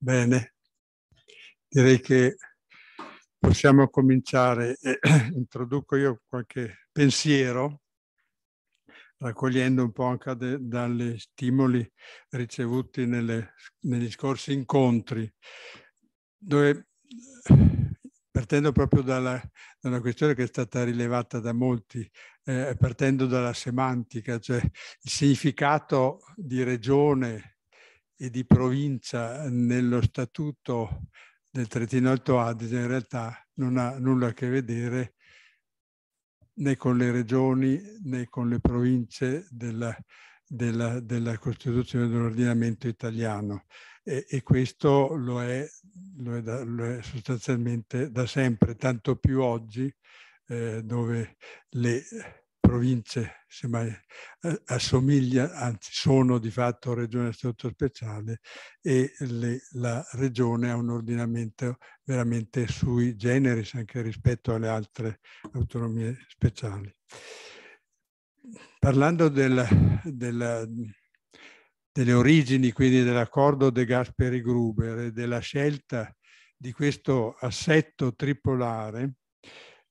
Bene, direi che possiamo cominciare. Introduco io qualche pensiero, raccogliendo un po' anche dagli stimoli ricevuti nelle, negli scorsi incontri, dove partendo proprio dalla, da una questione che è stata rilevata da molti, eh, partendo dalla semantica, cioè il significato di regione e di provincia nello statuto del Trentino Alto Adige in realtà non ha nulla a che vedere né con le regioni né con le province della, della, della Costituzione dell'ordinamento italiano e, e questo lo è, lo, è da, lo è, sostanzialmente da sempre, tanto più oggi eh, dove le province semmai eh, assomiglia, anzi sono di fatto regione statuto speciale e le, la regione ha un ordinamento veramente sui generis anche rispetto alle altre autonomie speciali. Parlando della, della, delle origini quindi dell'accordo De Gasperi-Gruber e della scelta di questo assetto tripolare,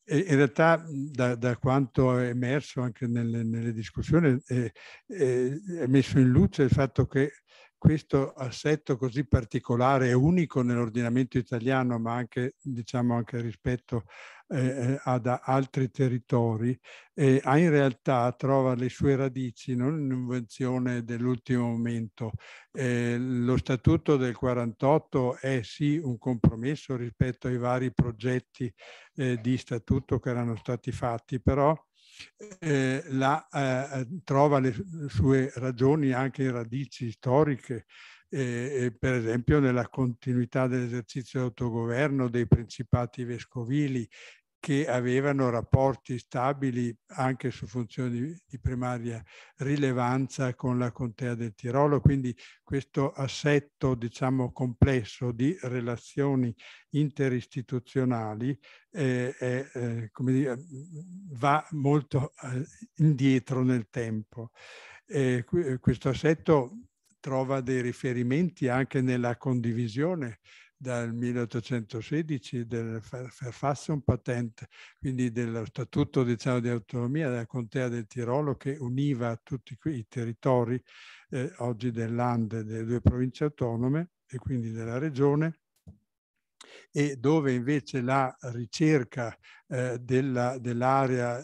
in realtà da, da, quanto è emerso anche nelle, nelle discussioni eh, eh, è messo in luce il fatto che questo assetto così particolare e unico nell'ordinamento italiano, ma anche, diciamo, anche rispetto eh, eh, ad altri territori, eh, ha in realtà trova le sue radici non in un'invenzione dell'ultimo momento. Eh, lo Statuto del 48 è sì un compromesso rispetto ai vari progetti eh, di statuto che erano stati fatti, però eh, la, eh, trova le sue ragioni anche in radici storiche eh, per esempio nella continuità dell'esercizio d'autogoverno dei principati vescovili che avevano rapporti stabili anche su funzioni di primaria rilevanza con la contea del Tirolo, quindi questo assetto diciamo complesso di relazioni interistituzionali eh, eh, dire, va molto eh, indietro nel tempo. Eh, questo assetto trova dei riferimenti anche nella condivisione dal 1816 del Fairfaxon Patent, quindi dello statuto diciamo, di autonomia della contea del Tirolo che univa tutti i territori eh, oggi dell'Ande, delle due province autonome e quindi della regione e dove invece la ricerca eh, dell'area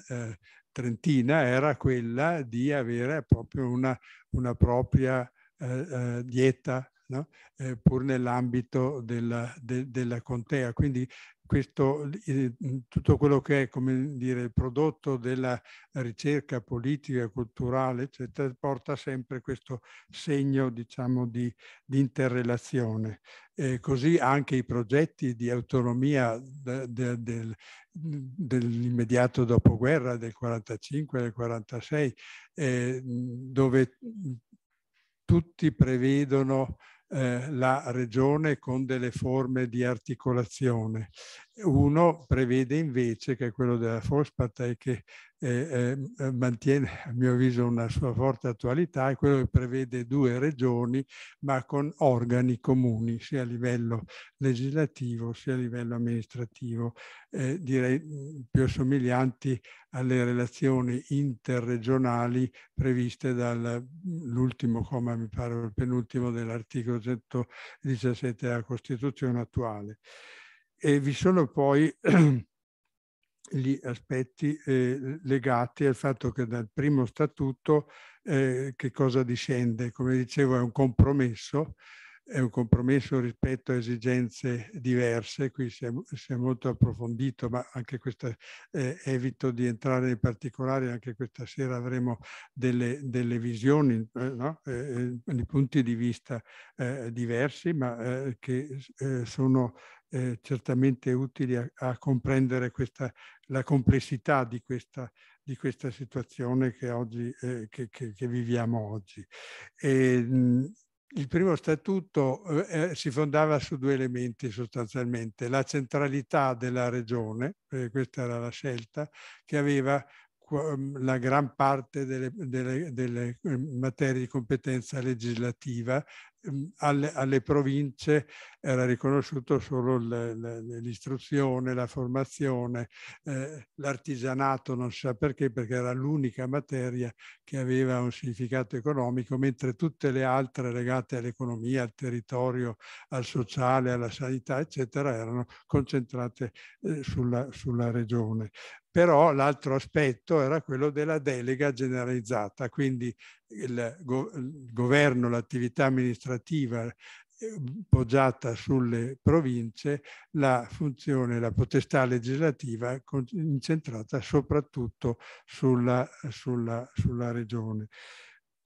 dell eh, trentina era quella di avere proprio una, una propria eh, eh, dieta, no? eh, pur nell'ambito della, de, della, contea. Quindi questo, eh, tutto quello che è come dire, il prodotto della ricerca politica, culturale, eccetera, porta sempre questo segno diciamo, di, di interrelazione. così anche i progetti di autonomia de, de, del, dell'immediato dopoguerra, del 45 del 46, eh, dove tutti prevedono eh, la regione con delle forme di articolazione. Uno prevede invece, che è quello della e che eh, eh, mantiene a mio avviso una sua forte attualità, è quello che prevede due regioni, ma con organi comuni, sia a livello legislativo sia a livello amministrativo, eh, direi mm, più assomiglianti alle relazioni interregionali previste dall'ultimo mm, comma, mi pare il penultimo, dell'articolo 117 della Costituzione attuale. E vi sono poi gli aspetti eh, legati al fatto che dal primo statuto eh, che cosa discende? Come dicevo è un compromesso, è un compromesso rispetto a esigenze diverse, qui si è, si è molto approfondito, ma anche questa eh, evito di entrare nei particolari, anche questa sera avremo delle, delle visioni, eh, no? Eh, eh, di punti di vista diversi, ma che sono eh, certamente utili a, a comprendere questa, la complessità di questa, di questa situazione che, oggi, eh, che, che, che viviamo oggi. E, ehm, mh, il primo statuto eh, eh, si fondava su due elementi sostanzialmente, la centralità della regione, eh, questa era la scelta, che aveva mm, la gran parte delle, delle, delle, mm, materie di competenza legislativa alle, alle province era riconosciuto solo l'istruzione, la formazione, eh, l'artigianato non si sa perché, perché era l'unica materia che aveva un significato economico, mentre tutte le altre legate all'economia, al territorio, al sociale, alla sanità, eccetera, erano concentrate eh, sulla, sulla regione però l'altro aspetto era quello della delega generalizzata, quindi il, go il governo, l'attività amministrativa eh, poggiata sulle province, la funzione, la potestà legislativa incentrata soprattutto sulla, sulla, sulla regione.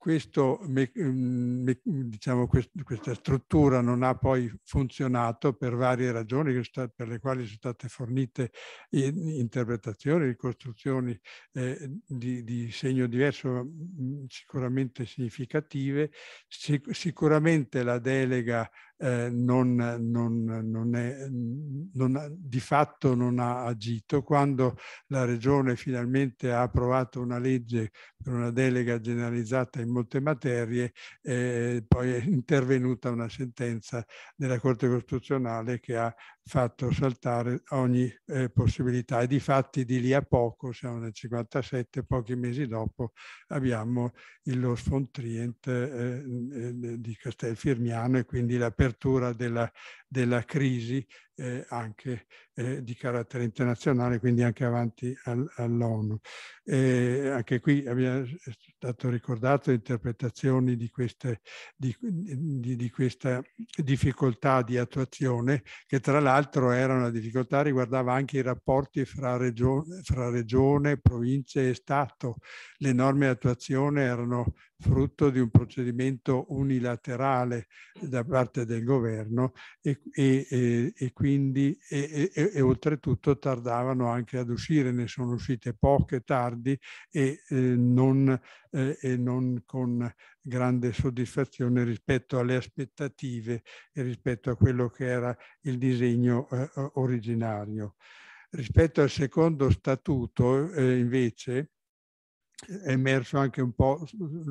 Questo, mm, diciamo, questa struttura non ha poi funzionato per varie ragioni per le quali sono state fornite interpretazioni, ricostruzioni eh, di, di segno diverso, mm, sicuramente significative. sicuramente la delega eh, non, non, non è, ha, di fatto non ha agito. Quando la Regione finalmente ha approvato una legge per una delega generalizzata in molte materie, eh, poi è intervenuta una sentenza della Corte Costituzionale che ha fatto saltare ogni eh, possibilità e di fatti di lì a poco, siamo nel 57, pochi mesi dopo abbiamo il Los Fontrient eh, eh, di Castelfirmiano e quindi l'apertura della della crisi eh, anche eh, di carattere internazionale, quindi anche avanti al, all'ONU. Eh, anche qui abbiamo eh, stato ricordato interpretazioni di, queste, di, di, di, questa difficoltà di attuazione, che tra l'altro era una difficoltà riguardava anche i rapporti fra regione, fra regione, province e Stato. Le norme di attuazione erano frutto di un procedimento unilaterale da parte del governo e e, e, e quindi e, oltretutto tardavano anche ad uscire, ne sono uscite poche tardi eh, non, eh, e, non, con grande soddisfazione rispetto alle aspettative e rispetto a quello che era il disegno eh, originario. Rispetto al secondo statuto eh, invece è emerso anche un po',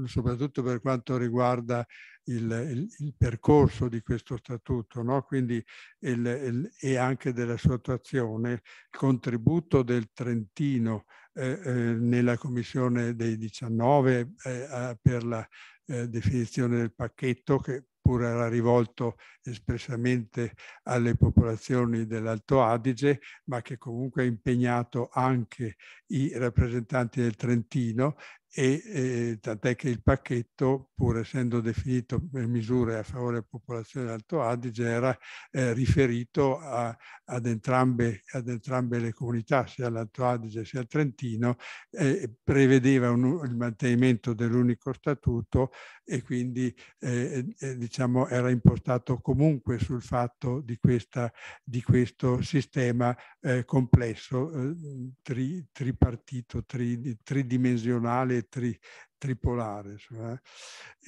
soprattutto per quanto riguarda il, il, il percorso di questo statuto, no? Quindi, il, e anche della sua attuazione, il contributo del Trentino eh, eh, nella commissione dei 19 eh, per la eh, definizione del pacchetto che oppure era rivolto espressamente alle popolazioni dell'Alto Adige, ma che comunque ha impegnato anche i rappresentanti del Trentino e eh, tant'è che il pacchetto, pur essendo definito per misure a favore della popolazione dell'Alto Adige, era eh, riferito a, ad, entrambe, ad, entrambe, le comunità, sia all'Alto Adige sia al Trentino, eh, prevedeva un, il mantenimento dell'unico statuto e quindi eh, eh, diciamo, era impostato comunque sul fatto di, questa, di questo sistema eh, complesso, tri, tripartito, tri, tridimensionale bipolare tri, tripolare. Insomma. Cioè.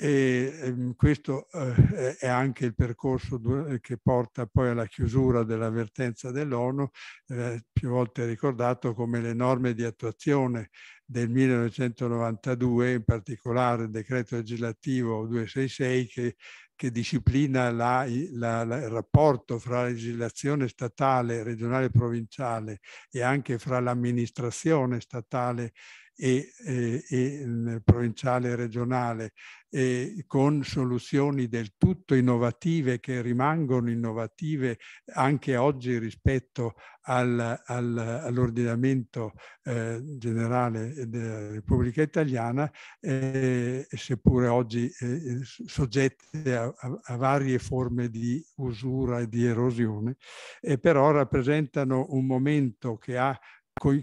E, ehm, questo eh, è anche il percorso che porta poi alla chiusura dell'avvertenza dell'ONU, eh, più volte ricordato come le norme di attuazione del 1992, in particolare il decreto legislativo 266 che, che disciplina la, la, la, il rapporto fra legislazione statale, regionale e provinciale e anche fra l'amministrazione statale e, e, e mm, provinciale e regionale, e con soluzioni del tutto innovative che rimangono innovative anche oggi rispetto al, al, all'ordinamento eh, generale della Repubblica Italiana, eh, seppure oggi eh, soggette a, a, a, varie forme di usura e di erosione, eh, però rappresentano un momento che ha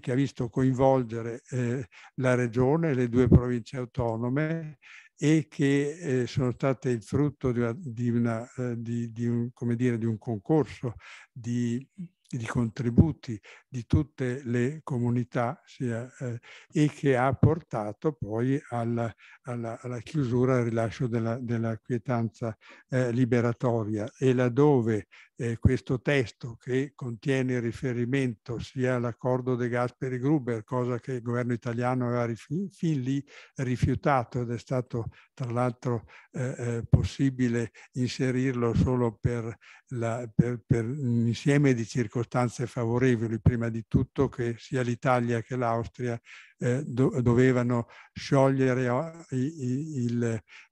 che ha visto coinvolgere eh, la regione, le due province autonome e che eh, sono state il frutto di, una, di, una, eh, di, di un, dire, un, concorso di, contributi di tutte le comunità sia, eh, e che ha portato poi alla, alla, alla chiusura, al rilascio della, della quietanza eh, liberatoria e laddove eh, questo testo che contiene riferimento sia all'accordo De Gasperi-Gruber, cosa che il governo italiano aveva fin lì rifiutato ed è stato tra l'altro eh, eh, possibile inserirlo solo per, la, per, per, un insieme di circostanze favorevoli, prima di tutto che sia l'Italia che l'Austria eh, do, dovevano sciogliere ah, il,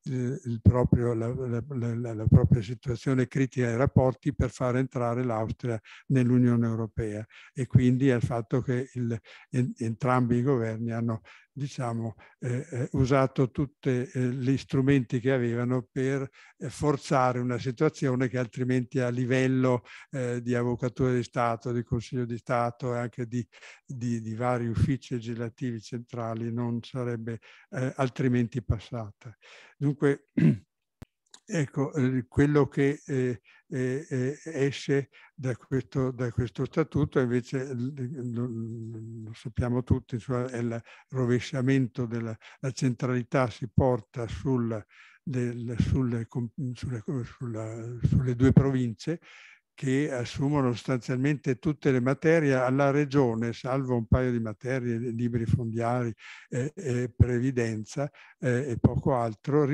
il, il proprio, la, la, la, la, propria situazione critica ai rapporti per far entrare l'Austria nell'Unione Europea e quindi al fatto che il, entrambi i governi hanno diciamo, eh, eh usato tutti eh, gli strumenti che avevano per eh, forzare una situazione che altrimenti a livello eh, di avvocatura di Stato, di Consiglio di Stato e anche di, di, di vari uffici legislativi centrali non sarebbe eh, altrimenti passata. Dunque Ecco, quello che eh, eh, eh, esce da questo, da questo, statuto invece lo, lo sappiamo tutti, insomma, cioè, è il rovesciamento della centralità si porta sul, del, sulle, sulle, sulla, sulle, due province che assumono sostanzialmente tutte le materie alla regione, salvo un paio di materie, libri fondiari, eh, eh, previdenza eh, e poco altro,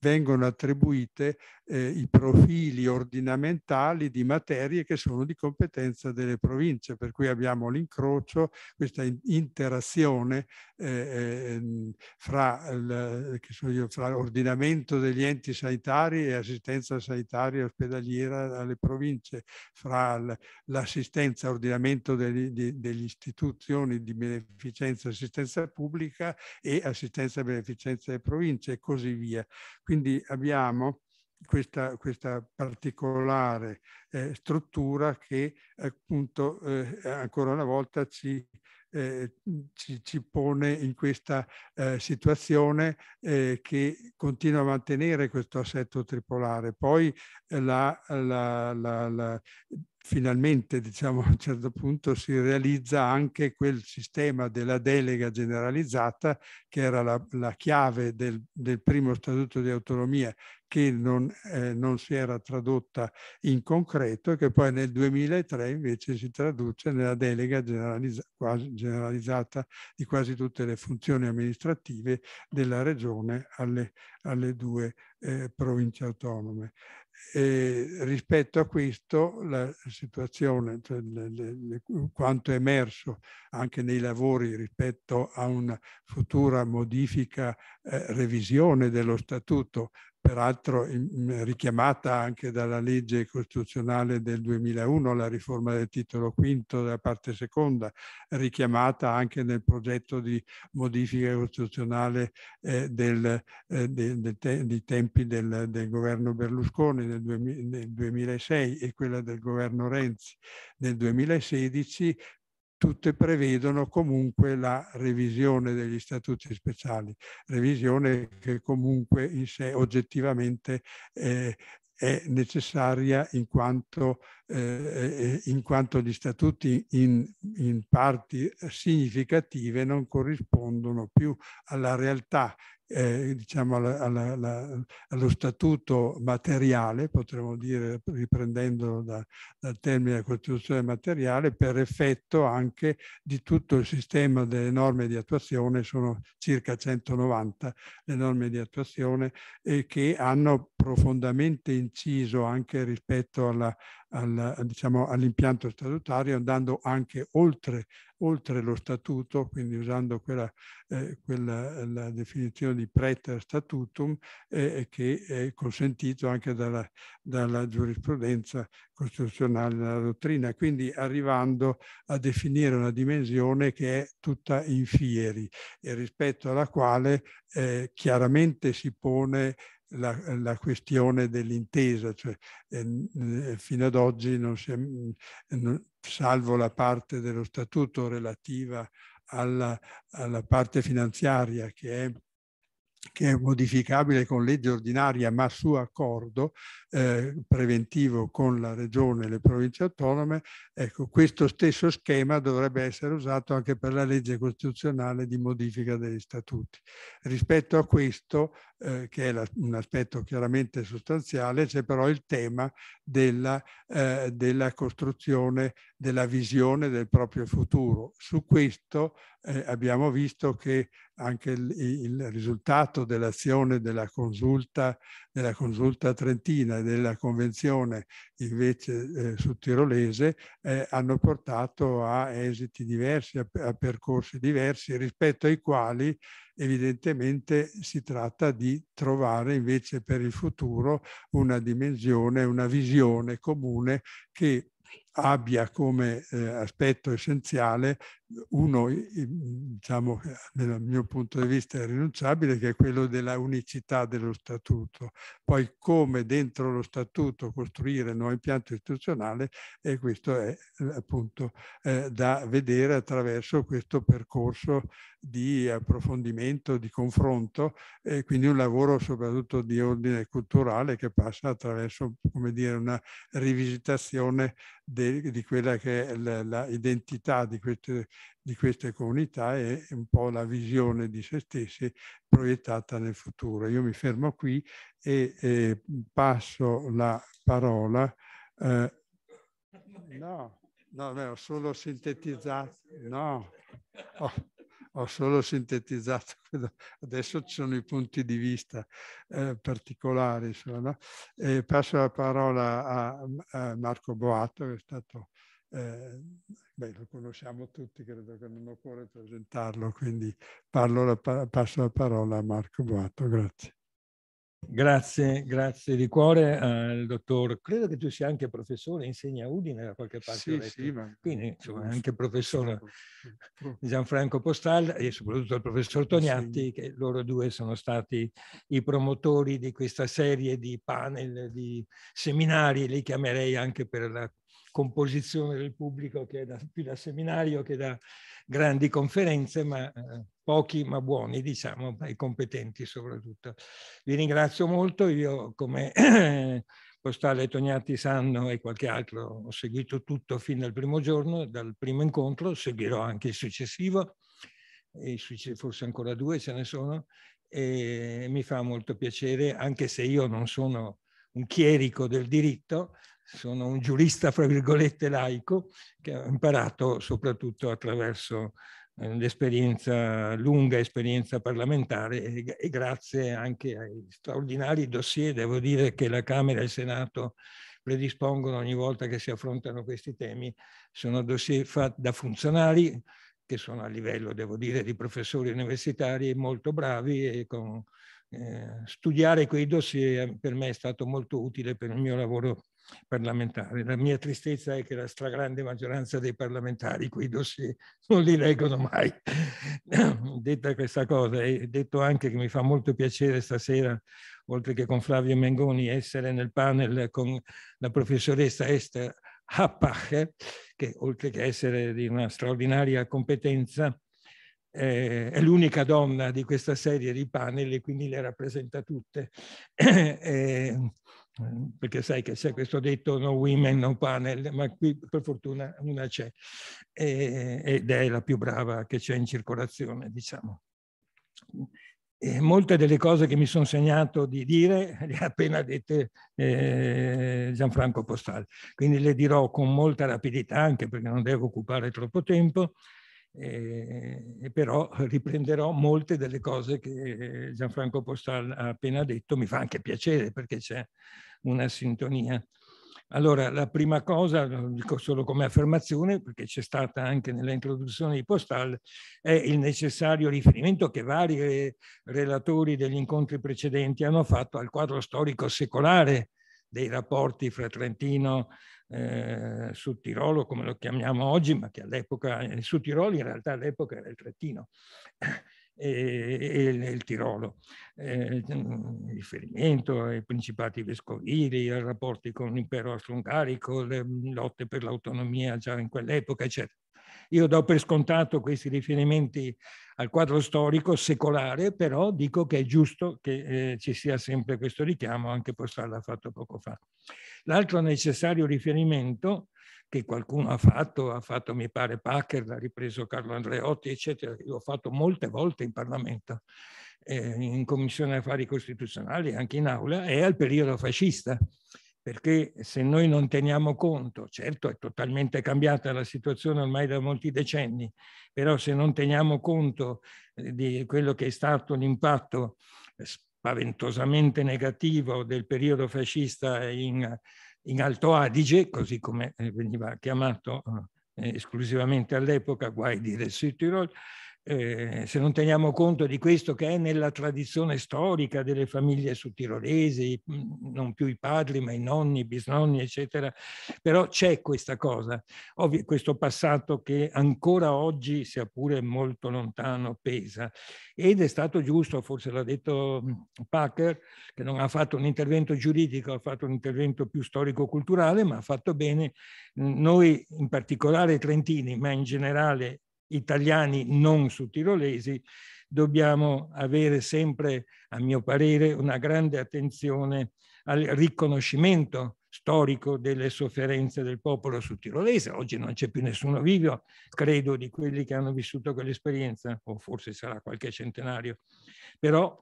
vengono attribuite eh, i profili ordinamentali di materie che sono di competenza delle province, per cui abbiamo l'incrocio, questa interazione eh, eh ehm, fra, il, io, fra ordinamento degli enti sanitari e assistenza sanitaria ospedaliera alle province, fra l'assistenza, ordinamento degli, di, degli istituzioni di beneficenza, assistenza pubblica e assistenza e beneficenza delle province e così via. Quindi abbiamo questa, questa, particolare eh, struttura che appunto eh, ancora una volta ci, eh, ci, ci pone in questa eh, situazione eh, che continua a mantenere questo assetto tripolare. Poi eh, la, la, la, finalmente diciamo, a un certo punto si realizza anche quel sistema della delega generalizzata che era la, la chiave del, del, primo statuto di autonomia che non, eh, non, si era tradotta in concreto e che poi nel 2003 invece si traduce nella delega generalizza, quasi generalizzata di quasi tutte le funzioni amministrative della regione alle, alle due eh, province autonome. E rispetto a questo la situazione, cioè le, le, quanto è emerso anche nei lavori rispetto a una futura modifica, eh, revisione dello statuto peraltro richiamata anche dalla legge costituzionale del 2001, la riforma del titolo quinto della parte seconda, richiamata anche nel progetto di modifica costituzionale eh, del, eh, de, de te, dei tempi del, del governo Berlusconi nel, 2000, nel 2006 e quella del governo Renzi nel 2016, tutte prevedono comunque la revisione degli statuti speciali, revisione che comunque in sé oggettivamente eh, è necessaria in quanto eh, eh, eh, in quanto gli statuti in, in parti eh, significative non corrispondono più alla realtà eh, diciamo alla, alla, la, allo statuto materiale, potremmo dire riprendendolo da, dal termine della Costituzione materiale, per effetto anche di tutto il sistema delle norme di attuazione, sono circa 190 le norme di attuazione eh, che hanno profondamente inciso anche rispetto alla, al, diciamo, all'impianto statutario andando anche oltre, oltre, lo statuto, quindi usando quella, eh, quella definizione di preter statutum eh, che è consentito anche dalla, dalla giurisprudenza costituzionale della dottrina, quindi arrivando a definire una dimensione che è tutta in fieri e rispetto alla quale eh, chiaramente si pone la, la questione dell'intesa, cioè, eh, eh fino ad oggi, è, mm, non, salvo la parte dello statuto relativa alla, alla parte finanziaria che è che è modificabile con legge ordinaria ma su accordo eh, preventivo con la regione e le province autonome, ecco, questo stesso schema dovrebbe essere usato anche per la legge costituzionale di modifica degli statuti. Rispetto a questo, eh, che è la, un aspetto chiaramente sostanziale, c'è però il tema della, eh, della costruzione della visione del proprio futuro. Su questo eh, abbiamo visto che anche il, il risultato dell'azione della consulta, della consulta trentina e della convenzione invece eh, su tirolese eh, hanno portato a esiti diversi, a, a percorsi diversi rispetto ai quali evidentemente si tratta di trovare invece per il futuro una dimensione, una visione comune che abbia come eh, aspetto essenziale uno, diciamo, dal mio punto di vista rinunciabile, che è quello della unicità dello statuto. Poi come dentro lo statuto costruire il nuovo impianto istituzionale e questo è eh, appunto eh, da vedere attraverso questo percorso di approfondimento, di confronto e quindi un lavoro soprattutto di ordine culturale che passa attraverso, come dire, una rivisitazione del di, quella che è l'identità di, di queste, comunità e un po' la visione di se stesse proiettata nel futuro. Io mi fermo qui e, e passo la parola. Eh, no, no, no, solo sintetizzato. No. Oh ho solo sintetizzato, adesso ci sono i punti di vista eh, particolari. Insomma, no? passo la parola a, a, Marco Boato, che è stato, eh, beh, lo conosciamo tutti, credo che non occorre presentarlo, quindi parlo, passo la parola a Marco Boato, grazie. Grazie, grazie di cuore al eh, dottor. Credo che tu sia anche professore, insegna a Udine da qualche parte. Sì, sì, ma... Quindi insomma, anche professore Gianfranco Postal e soprattutto il professor Tognatti, sì. che loro due sono stati i promotori di questa serie di panel, di seminari, li chiamerei anche per la composizione del pubblico che è da, più da seminario che da grandi conferenze, ma eh, pochi ma buoni, diciamo, e competenti soprattutto. Vi ringrazio molto, io come Postale Tognati Sanno e qualche altro ho seguito tutto fin dal primo giorno, dal primo incontro, seguirò anche il successivo, forse ancora due ce ne sono, e mi fa molto piacere, anche se io non sono un chierico del diritto, sono un giurista, fra virgolette, laico, che ho imparato soprattutto attraverso eh, l'esperienza, lunga esperienza parlamentare e, e grazie anche ai straordinari dossier, devo dire che la Camera e il Senato predispongono ogni volta che si affrontano questi temi, sono dossier fatti da funzionari che sono a livello, devo dire, di professori universitari molto bravi e con, eh, studiare quei dossier eh, per me è stato molto utile per il mio lavoro parlamentare. La mia tristezza è che la stragrande maggioranza dei parlamentari quei dossier non li leggono mai. Detta questa cosa, e detto anche che mi fa molto piacere stasera, oltre che con Flavio Mengoni, essere nel panel con la professoressa Esther Happach, che oltre che essere di una straordinaria competenza, eh, è l'unica donna di questa serie di panel e quindi le rappresenta tutte. Eh, perché sai che c'è questo detto no women, no panel, ma qui per fortuna una c'è ed è la più brava che c'è in circolazione, diciamo. E molte delle cose che mi sono segnato di dire le ha appena dette eh, Gianfranco Postal, quindi le dirò con molta rapidità anche perché non devo occupare troppo tempo Ehm, e, però riprenderò molte delle cose che Gianfranco Postal ha appena detto, mi fa anche piacere perché c'è una sintonia. Allora, la prima cosa, lo dico solo come affermazione, perché c'è stata anche nella introduzione di Postal, è il necessario riferimento che vari relatori degli incontri precedenti hanno fatto al quadro storico secolare dei rapporti fra Trentino eh, Sud Tirolo, come lo chiamiamo oggi, ma che all'epoca, il eh, Sud Tirolo in realtà all'epoca era il Trentino e, e, e, il Tirolo. Eh, riferimento mm, ai principati vescovili, ai rapporti con l'impero austro-ungarico, le mm, lotte per l'autonomia già in quell'epoca, eccetera. Io do per scontato questi riferimenti al quadro storico secolare, però dico che è giusto che eh, ci sia sempre questo richiamo, anche Postalla ha fatto poco fa. L'altro necessario riferimento che qualcuno ha fatto, ha fatto mi pare Packer, l'ha ripreso Carlo Andreotti, eccetera, io l'ho fatto molte volte in Parlamento, eh, in Commissione Affari Costituzionali, anche in aula, è al periodo fascista perché se noi non teniamo conto, certo è totalmente cambiata la situazione ormai da molti decenni, però se non teniamo conto eh, di quello che è stato l'impatto eh, spaventosamente negativo del periodo fascista in, in Alto Adige, così come eh, veniva chiamato eh, esclusivamente all'epoca, guai di Sud Tirol, eh, se non teniamo conto di questo che è nella tradizione storica delle famiglie sottirolesi, mhmm, non più i padri ma i nonni, i bisnonni, eccetera, però c'è questa cosa, Ovvio, questo passato che ancora oggi, sia pure molto lontano, pesa. Ed è stato giusto, forse l'ha detto mhmm, Packer, che non ha fatto un intervento giuridico, ha fatto un intervento più storico-culturale, ma ha fatto bene. Mhmm, noi, in particolare trentini, ma in generale italiani non sudtirolesi, dobbiamo avere sempre, a mio parere, una grande attenzione al riconoscimento storico delle sofferenze del popolo sudtirolese. Oggi non c'è più nessuno vivo, credo, di quelli che hanno vissuto quell'esperienza, o forse sarà qualche centenario. Però,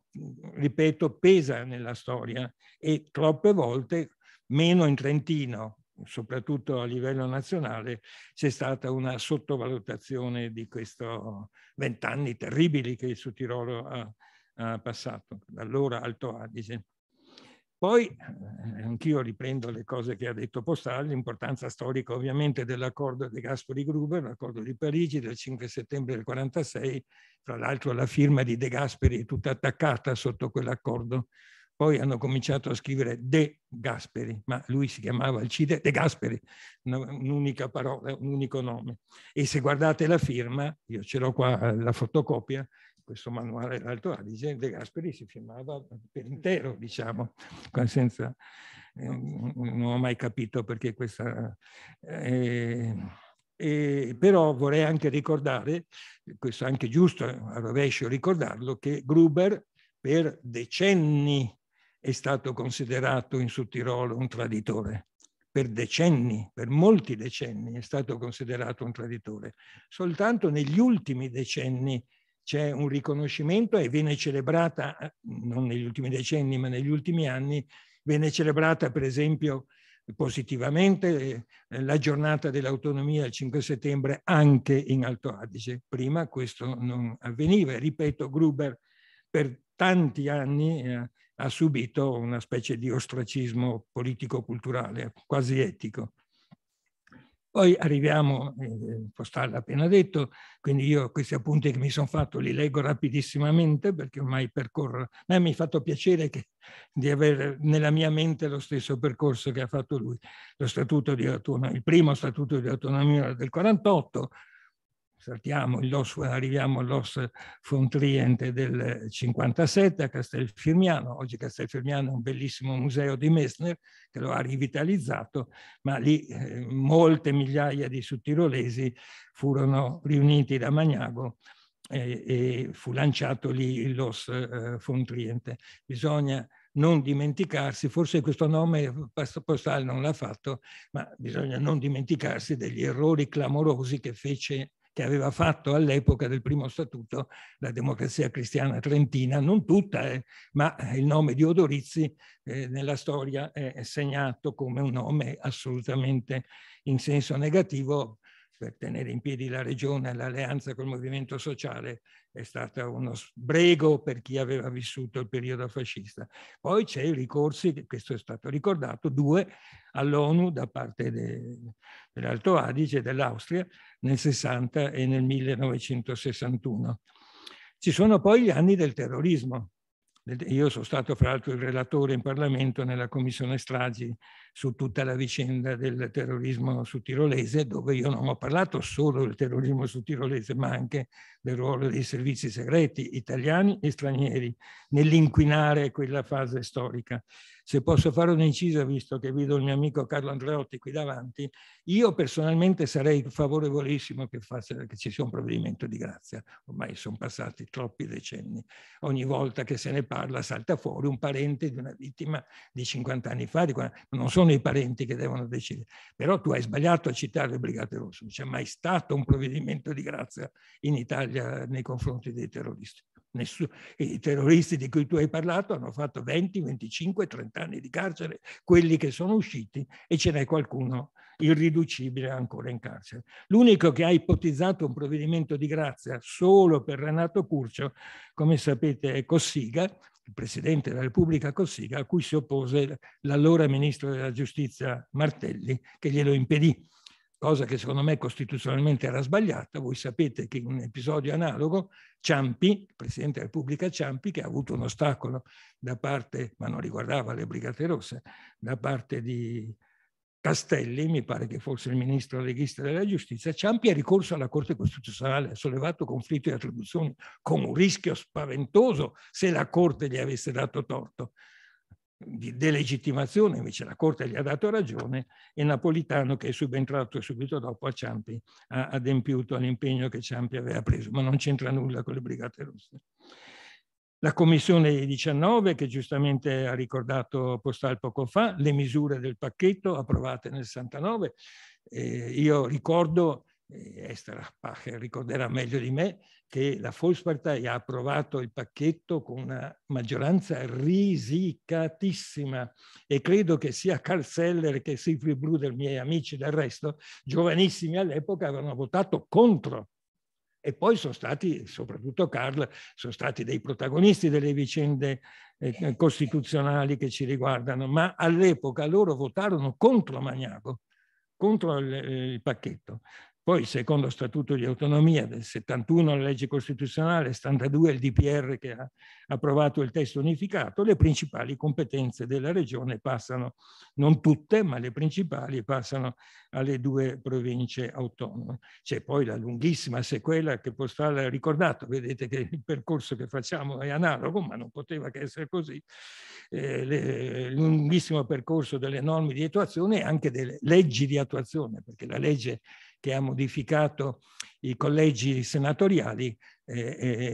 ripeto, pesa nella storia e troppe volte, meno in Trentino, soprattutto a livello nazionale, c'è stata una sottovalutazione di questi vent'anni terribili che il Sud Tirolo ha, ha passato, da allora Alto Adige. Poi eh, anch'io riprendo le cose che ha detto Postale, l'importanza storica ovviamente dell'accordo di Gasperi Gruber, l'accordo di Parigi del 5 settembre del 1946, tra l'altro la firma di De Gasperi è tutta attaccata sotto quell'accordo poi hanno cominciato a scrivere De Gasperi, ma lui si chiamava Alcide De Gasperi, un'unica parola, un unico nome. E se guardate la firma, io ce l'ho qua eh, la fotocopia, questo manuale dell'Alto Adige, De Gasperi si firmava per intero, diciamo, senza, eh, non ho mai capito perché questa... Eh, eh, però vorrei anche ricordare, questo è anche giusto eh, a rovescio ricordarlo, che Gruber per decenni è stato considerato in Sud Tirolo un traditore. Per decenni, per molti decenni è stato considerato un traditore. Soltanto negli ultimi decenni c'è un riconoscimento e viene celebrata, non negli ultimi decenni ma negli ultimi anni, viene celebrata per esempio positivamente eh, la giornata dell'autonomia il 5 settembre anche in Alto Adige. Prima questo non avveniva. Ripeto, Gruber per tanti anni eh, ha subito una specie di ostracismo politico-culturale, quasi etico. Poi arriviamo, eh, Postal l'ha appena detto, quindi io questi appunti che mi sono fatto li leggo rapidissimamente perché ormai percorro, ma mi ha fatto piacere che, di avere nella mia mente lo stesso percorso che ha fatto lui, lo statuto di autonomia, il primo statuto di autonomia del 48, saltiamo il Los, arriviamo all'Os Fontriente del 57 a Castelfirmiano, oggi Castelfirmiano è un bellissimo museo di Messner che lo ha rivitalizzato, ma lì eh, molte migliaia di sudtirolesi furono riuniti da Magnago eh, e fu lanciato lì il Los eh, Fontriente. Bisogna non dimenticarsi, forse questo nome postale non l'ha fatto, ma bisogna non dimenticarsi degli errori clamorosi che fece che aveva fatto all'epoca del primo statuto la democrazia cristiana trentina, non tutta, eh, ma il nome di Odorizzi eh, nella storia è segnato come un nome assolutamente in senso negativo per tenere in piedi la regione e l'alleanza col movimento sociale è stata uno sbrego per chi aveva vissuto il periodo fascista. Poi c'è i ricorsi, questo è stato ricordato, due all'ONU da parte de, dell'Alto Adige e dell'Austria nel 60 e nel 1961. Ci sono poi gli anni del terrorismo. Io sono stato fra l'altro il relatore in Parlamento nella commissione stragi su tutta la vicenda del terrorismo su tirolese, dove io non ho parlato solo del terrorismo su tirolese, ma anche del ruolo dei servizi segreti italiani e stranieri nell'inquinare quella fase storica. Se posso fare un'incisa, visto che vedo il mio amico Carlo Andreotti qui davanti, io personalmente sarei favorevolissimo che, faccia, che ci sia un provvedimento di grazia. Ormai sono passati troppi decenni. Ogni volta che se ne parla salta fuori un parente di una vittima di 50 anni fa, di 40, non sono sono i parenti che devono decidere. Però tu hai sbagliato a citare le Brigate Rosse, non c'è mai stato un provvedimento di grazia in Italia nei confronti dei terroristi. Nessun, I terroristi di cui tu hai parlato hanno fatto 20, 25, 30 anni di carcere, quelli che sono usciti e ce n'è qualcuno irriducibile ancora in carcere. L'unico che ha ipotizzato un provvedimento di grazia solo per Renato Curcio, come sapete, è Cossiga, il Presidente della Repubblica Cossiga, a cui si oppose l'allora Ministro della Giustizia Martelli, che glielo impedì, cosa che secondo me costituzionalmente era sbagliata. Voi sapete che in un episodio analogo Ciampi, il Presidente della Repubblica Ciampi, che ha avuto un ostacolo da parte, ma non riguardava le Brigate Rosse, da parte di, Castelli, mi pare che fosse il ministro leghista della giustizia, Ciampi ha ricorso alla Corte Costituzionale, ha sollevato conflitto di attribuzioni con un rischio spaventoso se la Corte gli avesse dato torto di delegittimazione, invece la Corte gli ha dato ragione e Napolitano, che è subentrato subito dopo a Ciampi, ha adempiuto all'impegno che Ciampi aveva preso, ma non c'entra nulla con le brigate rosse la Commissione 19 che giustamente ha ricordato Postal poco fa, le misure del pacchetto approvate nel 69. Eh, io ricordo, eh, Esther Pacher ricorderà meglio di me, che la Volkspartei ha approvato il pacchetto con una maggioranza risicatissima e credo che sia Carl Seller che Siegfried Bruder, miei amici del resto, giovanissimi all'epoca, avevano votato contro e poi sono stati, soprattutto Carl, sono stati dei protagonisti delle vicende eh, eh, costituzionali che ci riguardano, ma all'epoca loro votarono contro Magnago, contro il, eh, il pacchetto. Poi, secondo Statuto di Autonomia del 71, la legge costituzionale 72, il DPR che ha approvato il testo unificato, le principali competenze della regione passano, non tutte, ma le principali passano alle due province autonome. C'è poi la lunghissima sequela che Postal ha ricordato, vedete che il percorso che facciamo è analogo, ma non poteva che essere così, eh, lunghissimo percorso delle norme di attuazione e anche delle leggi di attuazione, perché la legge che ha modificato i collegi senatoriali, eh, eh,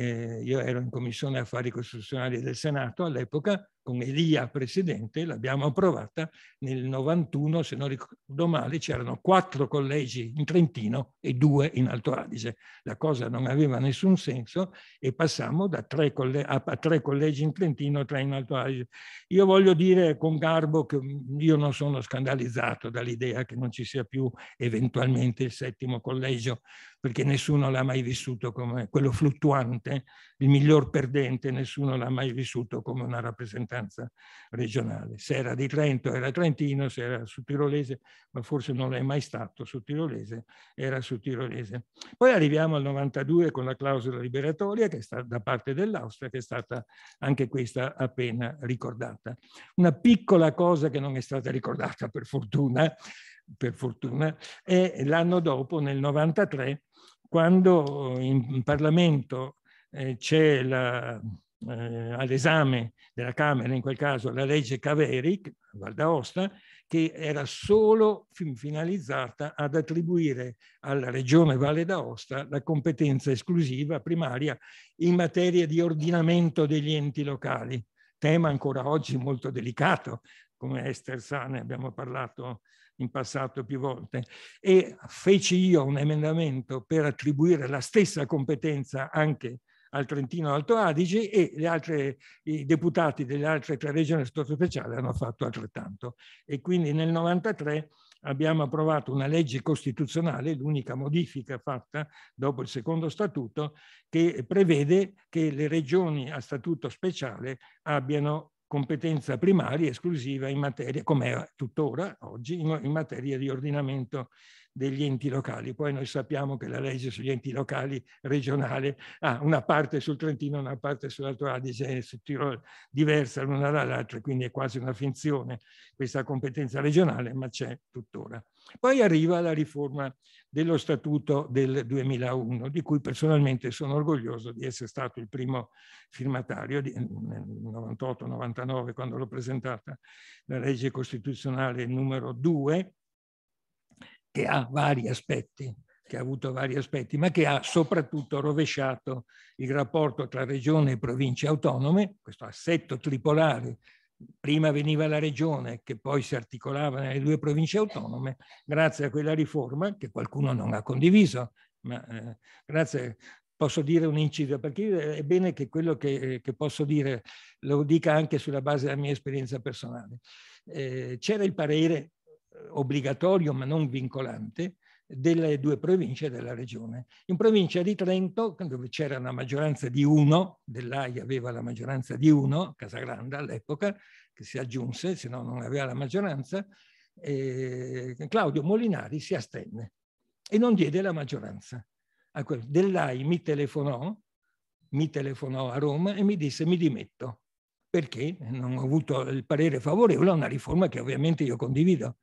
eh, io ero in Commissione Affari Costituzionali del Senato all'epoca, con Elia presidente, l'abbiamo approvata nel 91, se non ricordo male, c'erano quattro collegi in Trentino e due in Alto Adige. La cosa non aveva nessun senso e passammo da tre a tre collegi in Trentino e tre in Alto Adige. Io voglio dire con garbo che io non sono scandalizzato dall'idea che non ci sia più eventualmente il settimo collegio, perché nessuno l'ha mai vissuto come quello fluttuante il miglior perdente, nessuno l'ha mai vissuto come una rappresentanza regionale. Se era di Trento era trentino, se era su tirolese, ma forse non l'è mai stato su tirolese, era su tirolese. Poi arriviamo al 92 con la clausola liberatoria che è stata da parte dell'Austria, che è stata anche questa appena ricordata. Una piccola cosa che non è stata ricordata per fortuna, per fortuna, è l'anno dopo, nel 93, quando in Parlamento eh, c'è eh, all'esame della Camera, in quel caso la legge Caveri, Val d'Aosta, che era solo finalizzata ad attribuire alla Regione Valle d'Aosta la competenza esclusiva primaria in materia di ordinamento degli enti locali, tema ancora oggi molto delicato, come Esther sa, ne abbiamo parlato in passato più volte, e feci io un emendamento per attribuire la stessa competenza anche al Trentino Alto Adige e le altre, i deputati delle altre tre regioni del Stato speciale hanno fatto altrettanto. E quindi nel 1993 abbiamo approvato una legge costituzionale, l'unica modifica fatta dopo il secondo statuto, che prevede che le regioni a statuto speciale abbiano competenza primaria esclusiva in materia, come è tuttora oggi, in, materia di ordinamento degli enti locali. Poi noi sappiamo che la legge sugli enti locali regionale ha una parte sul Trentino, una parte sull'Alto Adige è su Tirol diversa l'una dall'altra, quindi è quasi una finzione questa competenza regionale, ma c'è tuttora. Poi arriva la riforma dello Statuto del 2001, di cui personalmente sono orgoglioso di essere stato il primo firmatario nel 98-99 quando l'ho presentata, la legge costituzionale numero 2, che ha vari aspetti, che ha avuto vari aspetti, ma che ha soprattutto rovesciato il rapporto tra regione e province autonome, questo assetto tripolare. Prima veniva la regione che poi si articolava nelle due province autonome, grazie a quella riforma che qualcuno non ha condiviso, ma eh, grazie posso dire un inciso, perché eh, è bene che quello che, eh, che, posso dire lo dica anche sulla base della mia esperienza personale. Eh, c'era il parere obbligatorio ma non vincolante delle due province della regione. In provincia di Trento, dove c'era una maggioranza di uno, dell'AI aveva la maggioranza di uno, Casagranda all'epoca, che si aggiunse, se no non aveva la maggioranza, eh, Claudio Molinari si astenne e non diede la maggioranza. Dell'AI mi telefonò, mi telefonò a Roma e mi disse mi dimetto perché non ho avuto il parere favorevole a una riforma che ovviamente io condivido.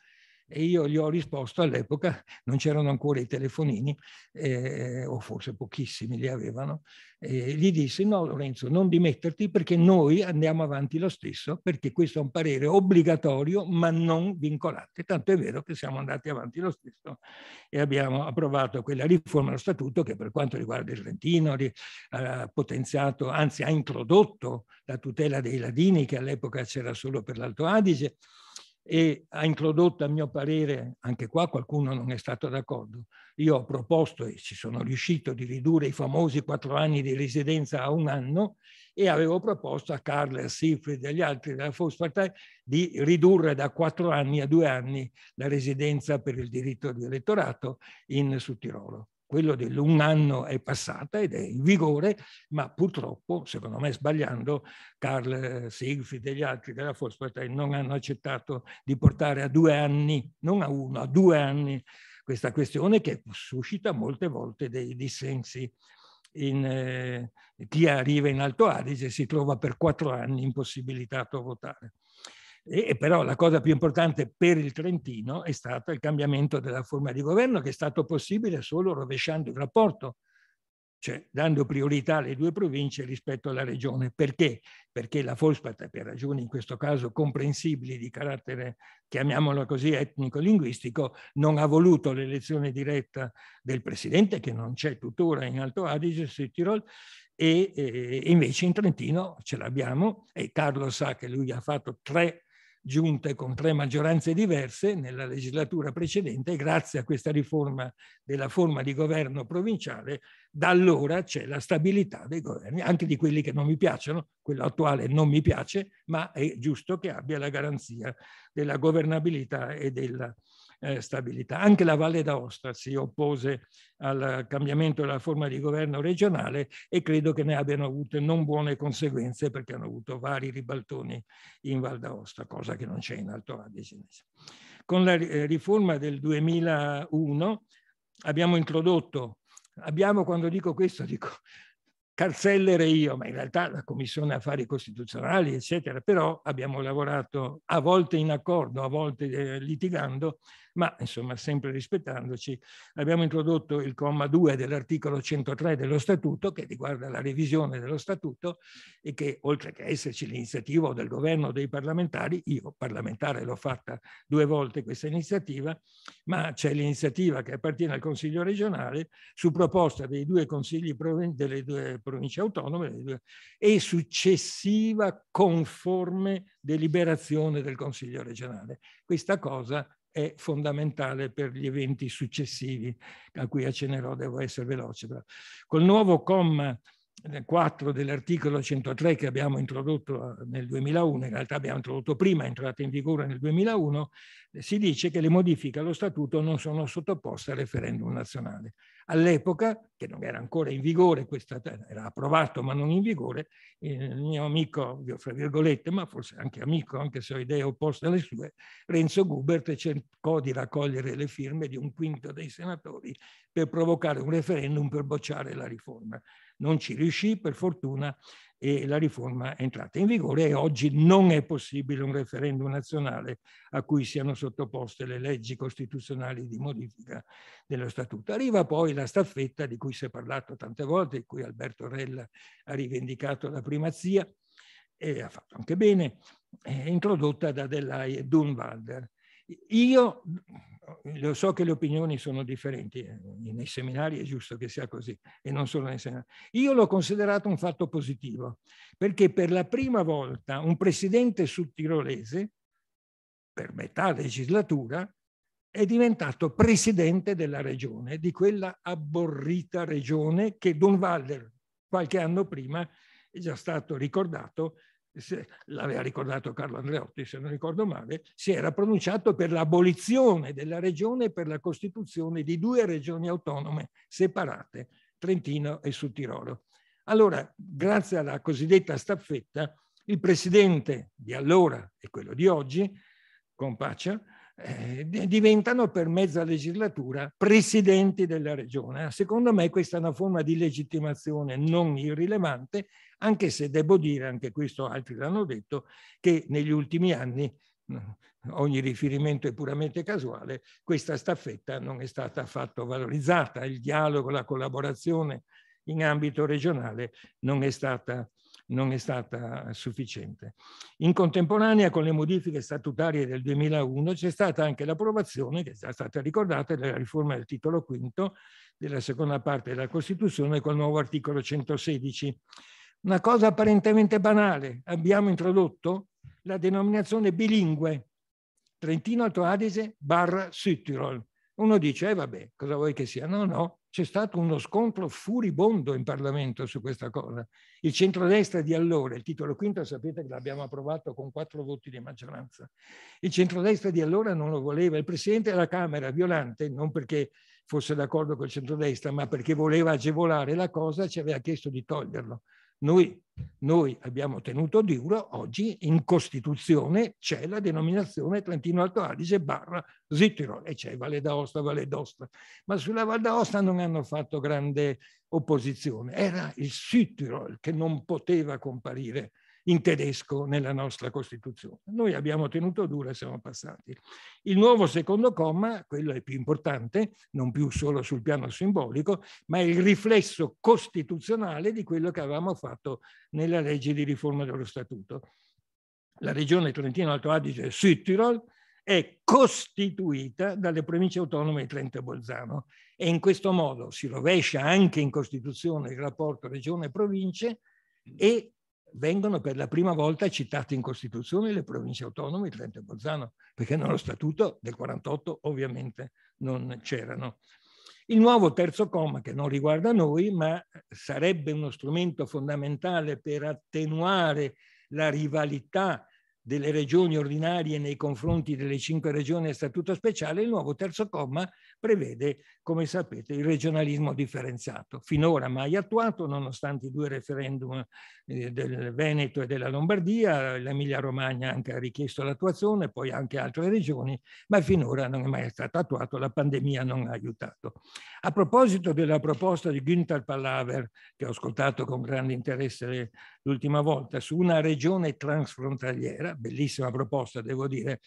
E io gli ho risposto all'epoca, non c'erano ancora i telefonini, eh, o forse pochissimi li avevano, eh, gli dissi no Lorenzo, non dimetterti perché noi andiamo avanti lo stesso, perché questo è un parere obbligatorio ma non vincolante. Tanto è vero che siamo andati avanti lo stesso e abbiamo approvato quella riforma dello statuto che per quanto riguarda il Trentino ha potenziato, anzi ha introdotto la tutela dei ladini che all'epoca c'era solo per l'Alto Adige e ha introdotto, a mio parere, anche qua qualcuno non è stato d'accordo, io ho proposto e ci sono riuscito di ridurre i famosi quattro anni di residenza a un anno e avevo proposto a Karl, a Siegfried e agli altri della Volkspartei di ridurre da quattro anni a due anni la residenza per il diritto di elettorato in, su Tirolo quello dell'un anno è passata ed è in vigore, ma purtroppo, secondo me sbagliando, Carl eh, Siegfried e gli altri della Volkspartei non hanno accettato di portare a due anni, non a uno, a due anni questa questione che suscita molte volte dei dissensi. In, eh, chi arriva in Alto Adige si trova per quattro anni impossibilitato a votare. E però la cosa più importante per il Trentino è stato il cambiamento della forma di governo che è stato possibile solo rovesciando il rapporto, cioè dando priorità alle due province rispetto alla regione. Perché? Perché la Volkspartei, per ragioni in questo caso comprensibili di carattere, chiamiamolo così, etnico-linguistico, non ha voluto l'elezione diretta del presidente, che non c'è tuttora in Alto Adige, su Tirol, e invece in Trentino ce l'abbiamo e Carlo sa che lui ha fatto tre giunte con tre maggioranze diverse nella legislatura precedente e grazie a questa riforma della forma di governo provinciale da allora c'è la stabilità dei governi, anche di quelli che non mi piacciono, quello attuale non mi piace, ma è giusto che abbia la garanzia della governabilità e della eh, stabilità. Anche la Valle d'Aosta si oppose al cambiamento della forma di governo regionale e credo che ne abbiano avute non buone conseguenze perché hanno avuto vari ribaltoni in Val d'Aosta, cosa che non c'è in Alto Adige. Con la eh, riforma del 2001 abbiamo introdotto, abbiamo quando dico questo dico e io, ma in realtà la Commissione Affari Costituzionali, eccetera, però abbiamo lavorato a volte in accordo, a volte eh, litigando ma insomma sempre rispettandoci abbiamo introdotto il comma 2 dell'articolo 103 dello Statuto che riguarda la revisione dello Statuto e che oltre che esserci l'iniziativa del governo dei parlamentari, io parlamentare l'ho fatta due volte questa iniziativa, ma c'è l'iniziativa che appartiene al Consiglio regionale su proposta dei due consigli delle due province autonome due, e successiva conforme deliberazione del Consiglio regionale. Questa cosa è fondamentale per gli eventi successivi a cui accennerò, devo essere veloce. Col nuovo comma 4 dell'articolo 103 che abbiamo introdotto eh, nel 2001, in realtà abbiamo introdotto prima, è entrata in vigore nel 2001, eh, si dice che le modifiche allo statuto non sono sottoposte al referendum nazionale. All'epoca, che non era ancora in vigore, questa, era approvato ma non in vigore, il mio amico, fra virgolette, ma forse anche amico, anche se ho idee opposte alle sue, Renzo Gubert cercò di raccogliere le firme di un quinto dei senatori per provocare un referendum per bocciare la riforma non ci riuscì, per fortuna e la riforma è entrata in vigore e oggi non è possibile un referendum nazionale a cui siano sottoposte le leggi costituzionali di modifica dello statuto. Arriva poi la staffetta di cui si è parlato tante volte, di cui Alberto Rella ha rivendicato la primazia e ha fatto anche bene, eh, introdotta da Dellai e Dunwalder. Io lo so che le opinioni sono differenti, eh, nei seminari è giusto che sia così e non solo nei seminari. Io l'ho considerato un fatto positivo perché per la prima volta un presidente sudtirolese, per metà legislatura, è diventato presidente della regione, di quella abborrita regione che Don Waller qualche anno prima è già stato ricordato l'aveva ricordato Carlo Andreotti se non ricordo male, si era pronunciato per l'abolizione della regione e per la costituzione di due regioni autonome separate, Trentino e Sud Tirolo. Allora, grazie alla cosiddetta staffetta, il presidente di allora e quello di oggi, Compaccia, eh, diventano per mezza legislatura presidenti della regione. Secondo me questa è una forma di legittimazione non irrilevante, anche se devo dire, anche questo altri l'hanno detto, che negli ultimi anni mm, ogni riferimento è puramente casuale, questa staffetta non è stata affatto valorizzata, il dialogo, la collaborazione in ambito regionale non è stata non è stata sufficiente. In contemporanea con le modifiche statutarie del 2001 c'è stata anche l'approvazione, che è già stata ricordata, della riforma del titolo V della seconda parte della Costituzione col nuovo articolo 116. Una cosa apparentemente banale, abbiamo introdotto la denominazione bilingue Trentino Alto Adige barra Südtirol. Uno dice, eh vabbè, cosa vuoi che sia? No, no, c'è stato uno scontro furibondo in Parlamento su questa cosa. Il centrodestra di allora, il titolo quinto sapete che l'abbiamo approvato con quattro voti di maggioranza, il centrodestra di allora non lo voleva, il Presidente della Camera, Violante, non perché fosse d'accordo col centrodestra, ma perché voleva agevolare la cosa, ci aveva chiesto di toglierlo. Noi, noi abbiamo tenuto duro, oggi in Costituzione c'è la denominazione Trentino Alto Adige barra Zittiro e c'è Valle d'Aosta, Valle d'Aosta. ma sulla Valle d'Aosta non hanno fatto grande opposizione, era il Zittiro che non poteva comparire in tedesco nella nostra Costituzione. Noi abbiamo tenuto duro e siamo passati. Il nuovo secondo comma, quello è più importante, non più solo sul piano simbolico, ma è il riflesso costituzionale di quello che avevamo fatto nella legge di riforma dello Statuto. La regione Trentino-Alto Adige e Südtirol è costituita dalle province autonome di Trento e Bolzano e in questo modo si rovescia anche in Costituzione il rapporto regione-province e vengono per la prima volta citate in Costituzione le province autonome, Trento e Bolzano, perché nello statuto del 48 ovviamente non c'erano. Il nuovo terzo comma, che non riguarda noi, ma sarebbe uno strumento fondamentale per attenuare la rivalità delle regioni ordinarie nei confronti delle cinque regioni a statuto speciale, il nuovo terzo comma prevede, come sapete, il regionalismo differenziato, finora mai attuato, nonostante i due referendum eh, del Veneto e della Lombardia, l'Emilia Romagna anche ha richiesto l'attuazione, poi anche altre regioni, ma finora non è mai stato attuato, la pandemia non ha aiutato. A proposito della proposta di Günther Pallaver, che ho ascoltato con grande interesse l'ultima volta, su una regione transfrontaliera, bellissima proposta, devo dire,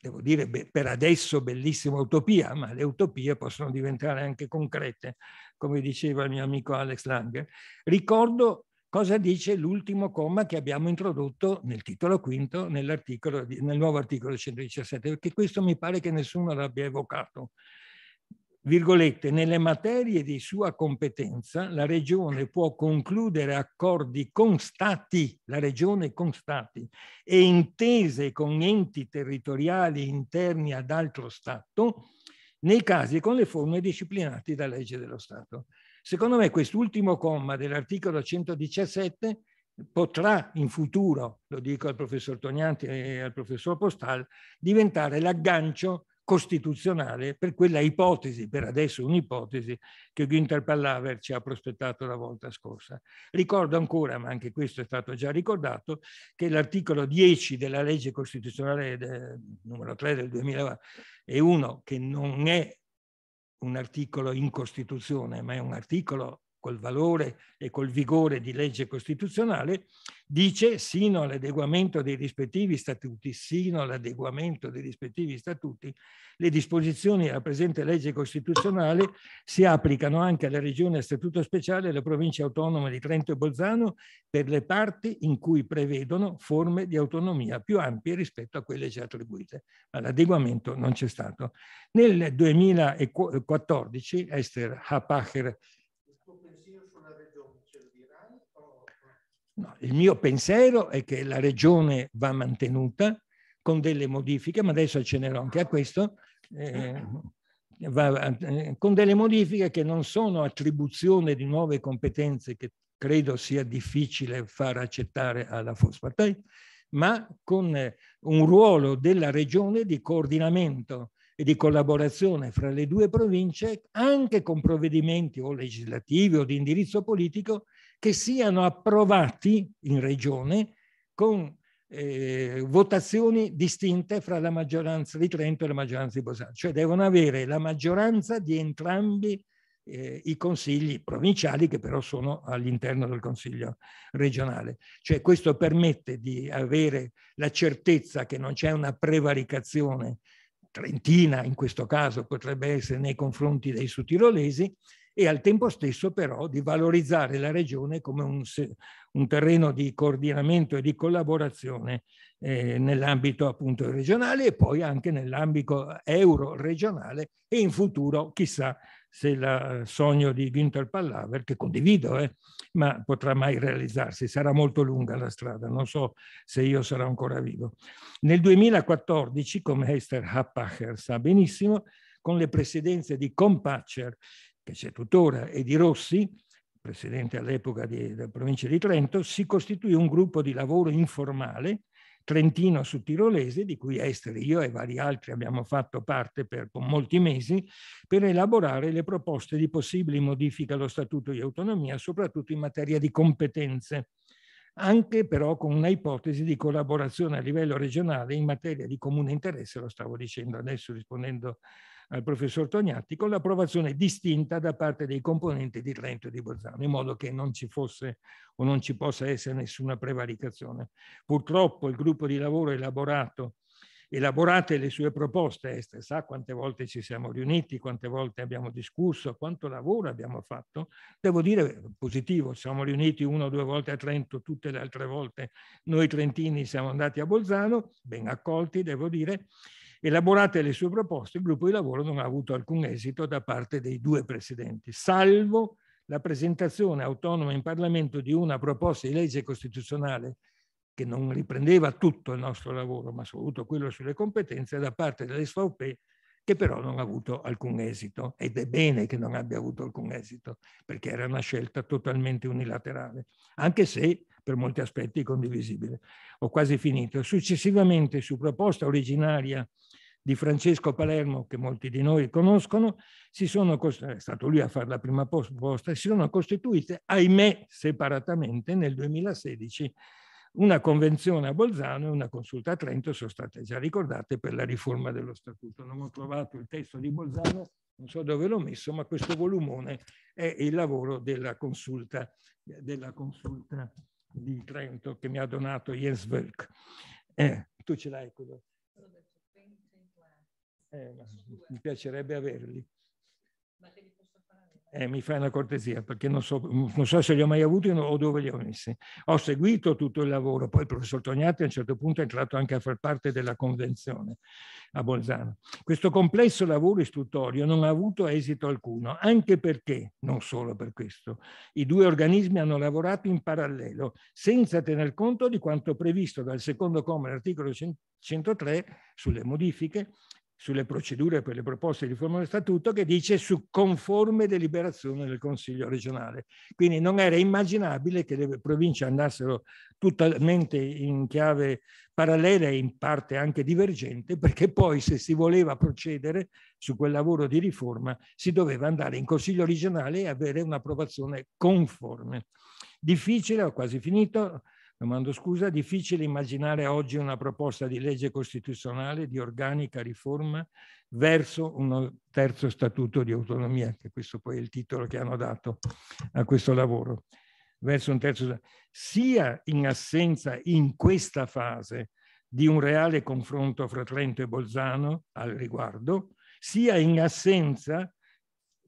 devo dire per adesso bellissima utopia, ma le utopie possono diventare anche concrete, come diceva il mio amico Alex Langer. Ricordo cosa dice l'ultimo comma che abbiamo introdotto nel titolo quinto, nel nuovo articolo 117, perché questo mi pare che nessuno l'abbia evocato virgolette, nelle materie di sua competenza la Regione può concludere accordi con Stati, la Regione con Stati, e intese con enti territoriali interni ad altro Stato, nei casi con le forme disciplinate da legge dello Stato. Secondo me quest'ultimo comma dell'articolo 117 potrà in futuro, lo dico al professor Tognanti e al professor Postal, diventare l'aggancio costituzionale per quella ipotesi, per adesso un'ipotesi, che Günther Pallaver ci ha prospettato la volta scorsa. Ricordo ancora, ma anche questo è stato già ricordato, che l'articolo 10 della legge costituzionale eh, numero 3 del 2001, che non è un articolo in Costituzione, ma è un articolo col valore e col vigore di legge costituzionale, dice sino all'adeguamento dei rispettivi statuti, sino all'adeguamento dei rispettivi statuti, le disposizioni della presente legge costituzionale si applicano anche alla regione a statuto speciale e alle province autonome di Trento e Bolzano per le parti in cui prevedono forme di autonomia più ampie rispetto a quelle già attribuite. Ma l'adeguamento non c'è stato. Nel 2014 Esther Hapacher No, il mio pensiero è che la regione va mantenuta con delle modifiche, ma adesso accenerò anche a questo, eh, va, eh, con delle modifiche che non sono attribuzione di nuove competenze che credo sia difficile far accettare alla Fospartei, ma con eh, un ruolo della regione di coordinamento e di collaborazione fra le due province, anche con provvedimenti o legislativi o di indirizzo politico che siano approvati in regione con eh, votazioni distinte fra la maggioranza di Trento e la maggioranza di Bolzano, cioè devono avere la maggioranza di entrambi eh, i consigli provinciali che però sono all'interno del consiglio regionale. Cioè questo permette di avere la certezza che non c'è una prevaricazione trentina, in questo caso potrebbe essere nei confronti dei sudtirolesi, e al tempo stesso però di valorizzare la regione come un, un terreno di coordinamento e di collaborazione eh, nell'ambito appunto regionale e poi anche nell'ambito eh, euro-regionale e in futuro chissà se il eh, sogno di Günter Pallaver, che condivido, eh, ma potrà mai realizzarsi, sarà molto lunga la strada, non so se io sarò ancora vivo. Nel 2014, come Hester Happacher sa benissimo, con le presidenze di Compacher che c'è tuttora, e di Rossi, presidente all'epoca della provincia di Trento, si costituì un gruppo di lavoro informale trentino su tirolese, di cui Esteri, io e vari altri abbiamo fatto parte per molti mesi, per elaborare le proposte di possibili modifiche allo Statuto di autonomia, soprattutto in materia di competenze, anche però con una ipotesi di collaborazione a livello regionale in materia di comune interesse, lo stavo dicendo adesso rispondendo al professor Tognatti con l'approvazione distinta da parte dei componenti di Trento e di Bolzano, in modo che non ci fosse o non ci possa essere nessuna prevaricazione. Purtroppo il gruppo di lavoro elaborato elaborate le sue proposte, Esther sa quante volte ci siamo riuniti, quante volte abbiamo discusso, quanto lavoro abbiamo fatto, devo dire positivo, siamo riuniti una o due volte a Trento, tutte le altre volte noi trentini siamo andati a Bolzano, ben accolti devo dire, Elaborate le sue proposte, il gruppo di lavoro non ha avuto alcun esito da parte dei due presidenti, salvo la presentazione autonoma in Parlamento di una proposta di legge costituzionale che non riprendeva tutto il nostro lavoro, ma soprattutto quello sulle competenze da parte dell'SVP, che però non ha avuto alcun esito. Ed è bene che non abbia avuto alcun esito, perché era una scelta totalmente unilaterale, anche se per molti aspetti condivisibile. Ho quasi finito. Successivamente, su proposta originaria di Francesco Palermo, che molti di noi conoscono, si sono, è stato lui a fare la prima proposta, si sono costituite, ahimè, separatamente nel 2016 una convenzione a Bolzano e una consulta a Trento sono state già ricordate per la riforma dello statuto. Non ho trovato il testo di Bolzano, non so dove l'ho messo, ma questo volumone è il lavoro della consulta, della consulta di Trento che mi ha donato Jens Wölk. Eh, tu ce l'hai quello? Eh, mi piacerebbe averli. Eh, mi fai una cortesia perché non so, non so, se li ho mai avuti o dove li ho messi. Ho seguito tutto il lavoro, poi il professor Tognati a un certo punto è entrato anche a far parte della convenzione a Bolzano. Questo complesso lavoro istruttorio non ha avuto esito alcuno, anche perché, non solo per questo, i due organismi hanno lavorato in parallelo, senza tener conto di quanto previsto dal secondo comma dell'articolo 103 sulle modifiche sulle procedure per le proposte di riforma dello statuto che dice su conforme deliberazione del Consiglio regionale. Quindi non era immaginabile che le province andassero totalmente in chiave parallela e in parte anche divergente, perché poi se si voleva procedere su quel lavoro di riforma si doveva andare in Consiglio regionale e avere un'approvazione conforme. Difficile, ho quasi finito, domando scusa, difficile immaginare oggi una proposta di legge costituzionale di organica riforma verso un terzo statuto di autonomia, che questo poi è il titolo che hanno dato a questo lavoro, verso un terzo sia in assenza in questa fase di un reale confronto fra Trento e Bolzano al riguardo, sia in assenza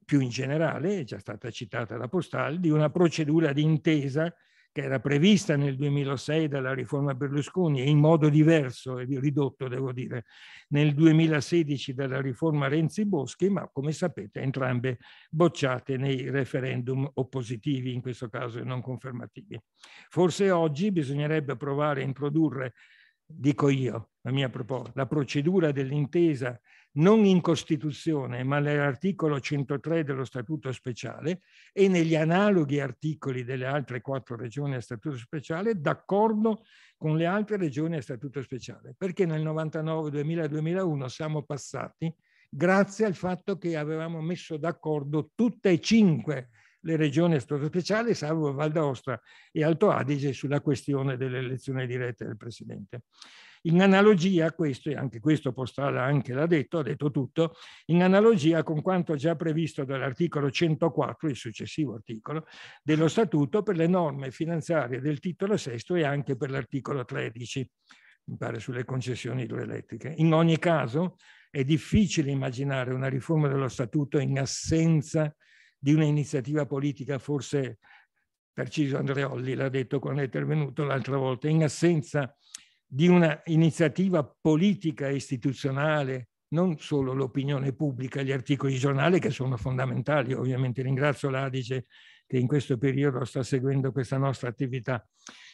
più in generale, è già stata citata la postale, di una procedura di intesa che era prevista nel 2006 dalla riforma Berlusconi e in modo diverso e ridotto, devo dire, nel 2016 dalla riforma Renzi-Boschi, ma come sapete entrambe bocciate nei referendum oppositivi, in questo caso non confermativi. Forse oggi bisognerebbe provare a introdurre, dico io, la, mia proposta, la procedura dell'intesa non in Costituzione, ma nell'articolo 103 dello Statuto speciale e negli analoghi articoli delle altre quattro regioni a Statuto speciale, d'accordo con le altre regioni a Statuto speciale. Perché nel 99, 2000, 2001 siamo passati grazie al fatto che avevamo messo d'accordo tutte e cinque le regioni a Statuto speciale, salvo Val d'Aosta e Alto Adige, sulla questione dell'elezione diretta del Presidente. In analogia a questo, e anche questo Postrada anche l'ha detto, ha detto tutto, in analogia con quanto già previsto dall'articolo 104, il successivo articolo, dello Statuto per le norme finanziarie del titolo VI e anche per l'articolo 13, mi pare sulle concessioni idroelettriche. In ogni caso è difficile immaginare una riforma dello Statuto in assenza di un'iniziativa politica forse perciso Andreolli l'ha detto quando è intervenuto l'altra volta, in assenza di di un'iniziativa politica istituzionale, non solo l'opinione pubblica, gli articoli di giornale che sono fondamentali. Ovviamente ringrazio l'Adice che in questo periodo sta seguendo questa nostra attività.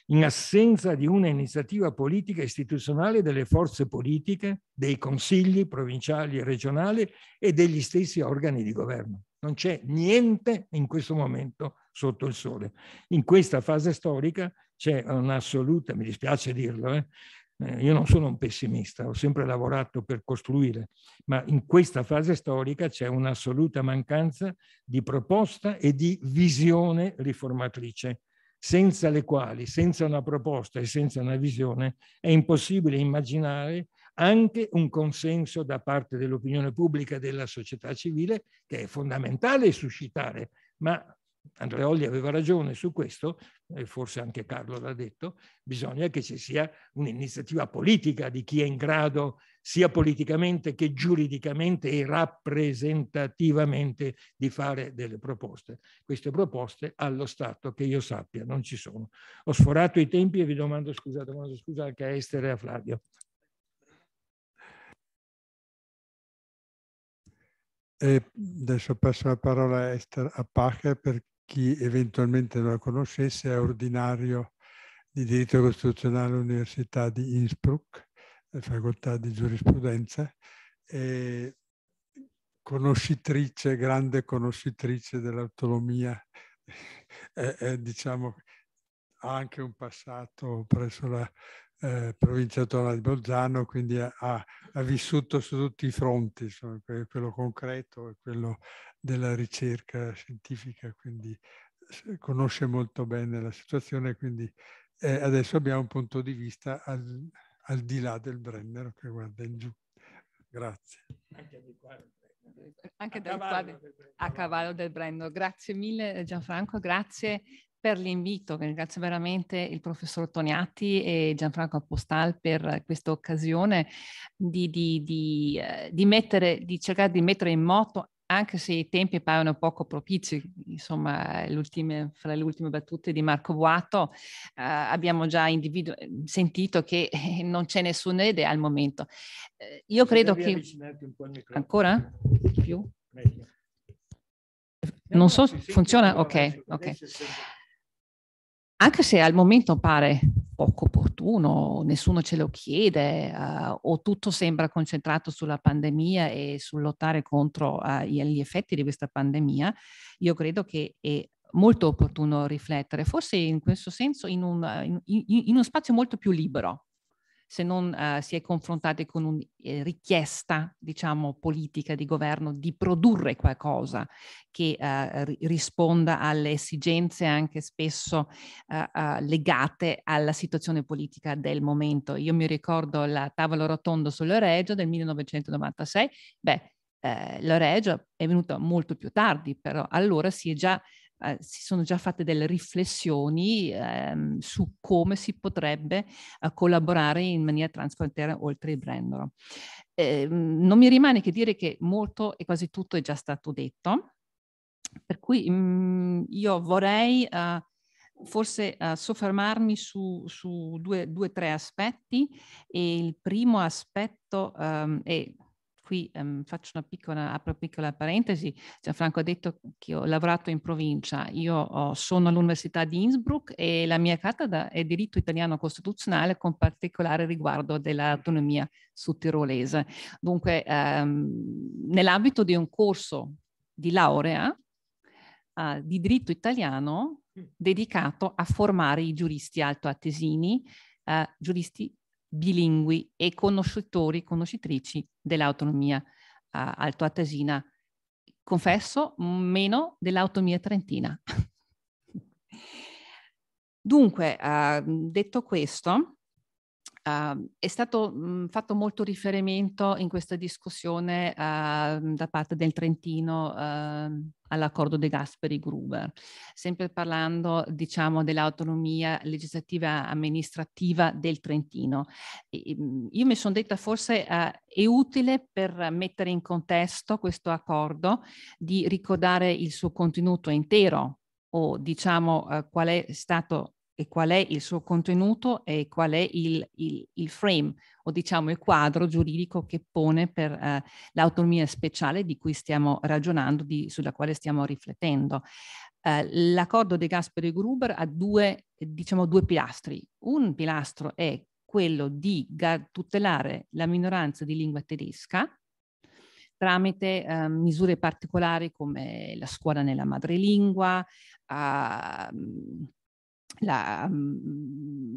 In assenza di un'iniziativa politica istituzionale delle forze politiche, dei consigli provinciali e regionali e degli stessi organi di governo. Non c'è niente in questo momento sotto il sole. In questa fase storica c'è un'assoluta, mi dispiace dirlo, eh, eh, io non sono un pessimista, ho sempre lavorato per costruire, ma in questa fase storica c'è un'assoluta mancanza di proposta e di visione riformatrice, senza le quali, senza una proposta e senza una visione, è impossibile immaginare anche un consenso da parte dell'opinione pubblica e della società civile che è fondamentale suscitare, ma Andreoli aveva ragione su questo, e forse anche Carlo l'ha detto, bisogna che ci sia un'iniziativa politica di chi è in grado, sia politicamente che giuridicamente e rappresentativamente, di fare delle proposte. Queste proposte allo Stato, che io sappia, non ci sono. Ho sforato i tempi e vi domando scusa, domando scusa anche a Esther e a Flavio. E adesso passo la parola a Esther a Pacher per chi eventualmente non la conoscesse è ordinario di diritto costituzionale all'Università di Innsbruck, facoltà di giurisprudenza, e conoscitrice, grande conoscitrice dell'autonomia, è, è, diciamo, ha anche un passato presso la eh, provincia autonoma di Bolzano, quindi ha, ha, vissuto su tutti i fronti, insomma, quello concreto e quello della ricerca scientifica, quindi conosce molto bene la situazione, quindi eh, adesso abbiamo un punto di vista al, al, di là del Brennero che guarda in giù. Grazie. Anche di qua anche a, cavallo del, Brennero. Grazie mille eh, Gianfranco, grazie per l'invito, ringrazio veramente il professor Toniatti e Gianfranco Postal per questa occasione di, di, di, eh, di, mettere, di cercare di mettere in moto anche se i tempi paiono poco propizi, insomma, fra le ultime battute di Marco Boato, eh, abbiamo già individu- sentito che non c'è nessuna idea al momento. Eh, io credo che... Ancora? Più? Meglio. Non so, funziona? Ok, ok anche se al momento pare poco opportuno, nessuno ce lo chiede uh, o tutto sembra concentrato sulla pandemia e sul lottare contro uh, gli effetti di questa pandemia, io credo che è molto opportuno riflettere, forse in questo senso in, un, in, in, in uno spazio molto più libero, se non eh, si è confrontati con una eh, richiesta, diciamo, politica di governo di produrre qualcosa che eh, risponda alle esigenze anche spesso eh, eh, legate alla situazione politica del momento. Io mi ricordo la tavola rotonda sull'Oreggio del 1996, beh, eh, l'Oreggio è venuta molto più tardi, però allora si è già eh, si sono già fatte delle riflessioni ehm, su come si potrebbe eh, collaborare in maniera transfrontaliera oltre il Brennero. Eh, non mi rimane che dire che molto e quasi tutto è già stato detto, per cui mh, mhmm, io vorrei eh, forse uh, soffermarmi su, su due o tre aspetti e il primo aspetto um, è qui um, faccio una piccola, apro una piccola parentesi, Gianfranco ha detto che ho lavorato in provincia, io ho, sono all'Università di Innsbruck e la mia cattedra è diritto italiano costituzionale con particolare riguardo dell'autonomia sudtirolese. Dunque um, nell'ambito di un corso di laurea uh, di diritto italiano mm. dedicato a formare i giuristi altoatesini, uh, giuristi bilingui e conoscitori, conoscitrici dell'autonomia eh, altoatesina. Confesso, meno dell'autonomia trentina. Dunque, eh, detto questo, Uh, è stato mh, mhmm, fatto molto riferimento in questa discussione uh, da parte del Trentino uh, all'accordo De Gasperi-Gruber, sempre parlando diciamo, dell'autonomia legislativa amministrativa del Trentino. E, mhmm, io mi sono detta forse eh, è utile per mettere in contesto questo accordo di ricordare il suo contenuto intero o diciamo eh, qual è stato e qual è il suo contenuto e qual è il, il, il frame o diciamo il quadro giuridico che pone per eh, l'autonomia speciale di cui stiamo ragionando, di, sulla quale stiamo riflettendo. Eh, l'accordo De Gasperi e Gruber ha due, diciamo, due pilastri. Un pilastro è quello di gar- tutelare la minoranza di lingua tedesca, tramite eh, misure particolari come la scuola nella madrelingua, eh, la, mm, mm,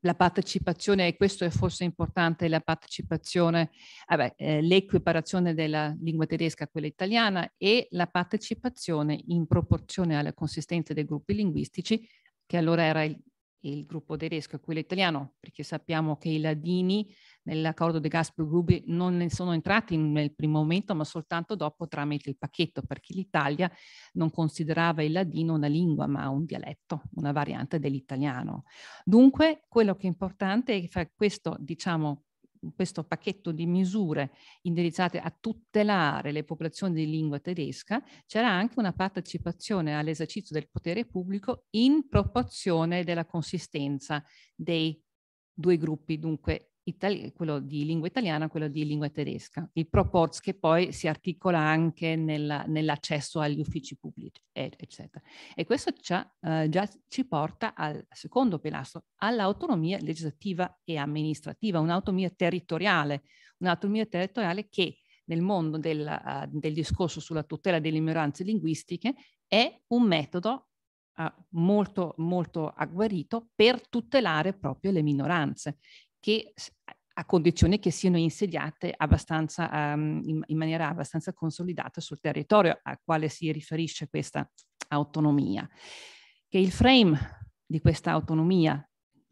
la, partecipazione, e questo è forse importante, la partecipazione, vabbè, eh, l'equiparazione della lingua tedesca a quella italiana e la partecipazione in proporzione alla consistenza dei gruppi linguistici, che allora era il il gruppo tedesco e quello italiano, perché sappiamo che i ladini nell'accordo di Gazprom non ne sono entrati nel primo momento, ma soltanto dopo tramite il pacchetto, perché l'Italia non considerava il ladino una lingua, ma un dialetto, una variante dell'italiano. Dunque, quello che è importante è che questo, diciamo, questo pacchetto di misure indirizzate a tutelare le popolazioni di lingua tedesca, c'era anche una partecipazione all'esercizio del potere pubblico in proporzione della consistenza dei due gruppi, dunque itali- quello di lingua italiana, quello di lingua tedesca. Il proporz che poi si articola anche nella, nell'accesso agli uffici pubblici, eccetera. E questo già, eh, già ci porta al secondo pilastro, all'autonomia legislativa e amministrativa, un'autonomia territoriale, un'autonomia territoriale che nel mondo del, uh, del discorso sulla tutela delle minoranze linguistiche è un metodo eh, molto, molto agguerito per tutelare proprio le minoranze che a condizione che siano insediate um, in, in, maniera abbastanza consolidata sul territorio a quale si riferisce questa autonomia. Che il frame di questa autonomia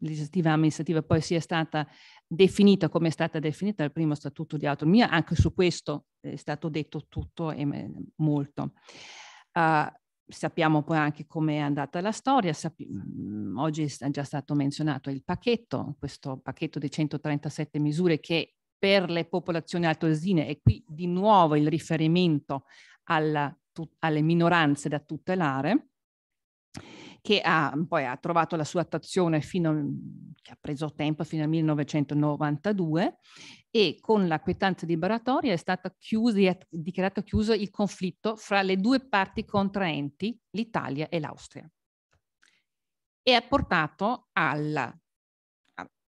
legislativa e amministrativa poi sia stata definita come è stata definita il primo statuto di autonomia, anche su questo è stato detto tutto e molto. Uh, sappiamo poi anche come è andata la storia, Sapi- mhmm, oggi è già stato menzionato il pacchetto, questo pacchetto di 137 misure che per le popolazioni altoesine e qui di nuovo il riferimento alla, tu- alle minoranze da tutelare che ha, mhmm, poi ha trovato la sua attuazione fino, mhmm, che ha preso tempo fino al 1992 e con la quietanza Baratoria è stato chiuso, è dichiarato chiuso il conflitto fra le due parti contraenti, l'Italia e l'Austria. E ha portato alla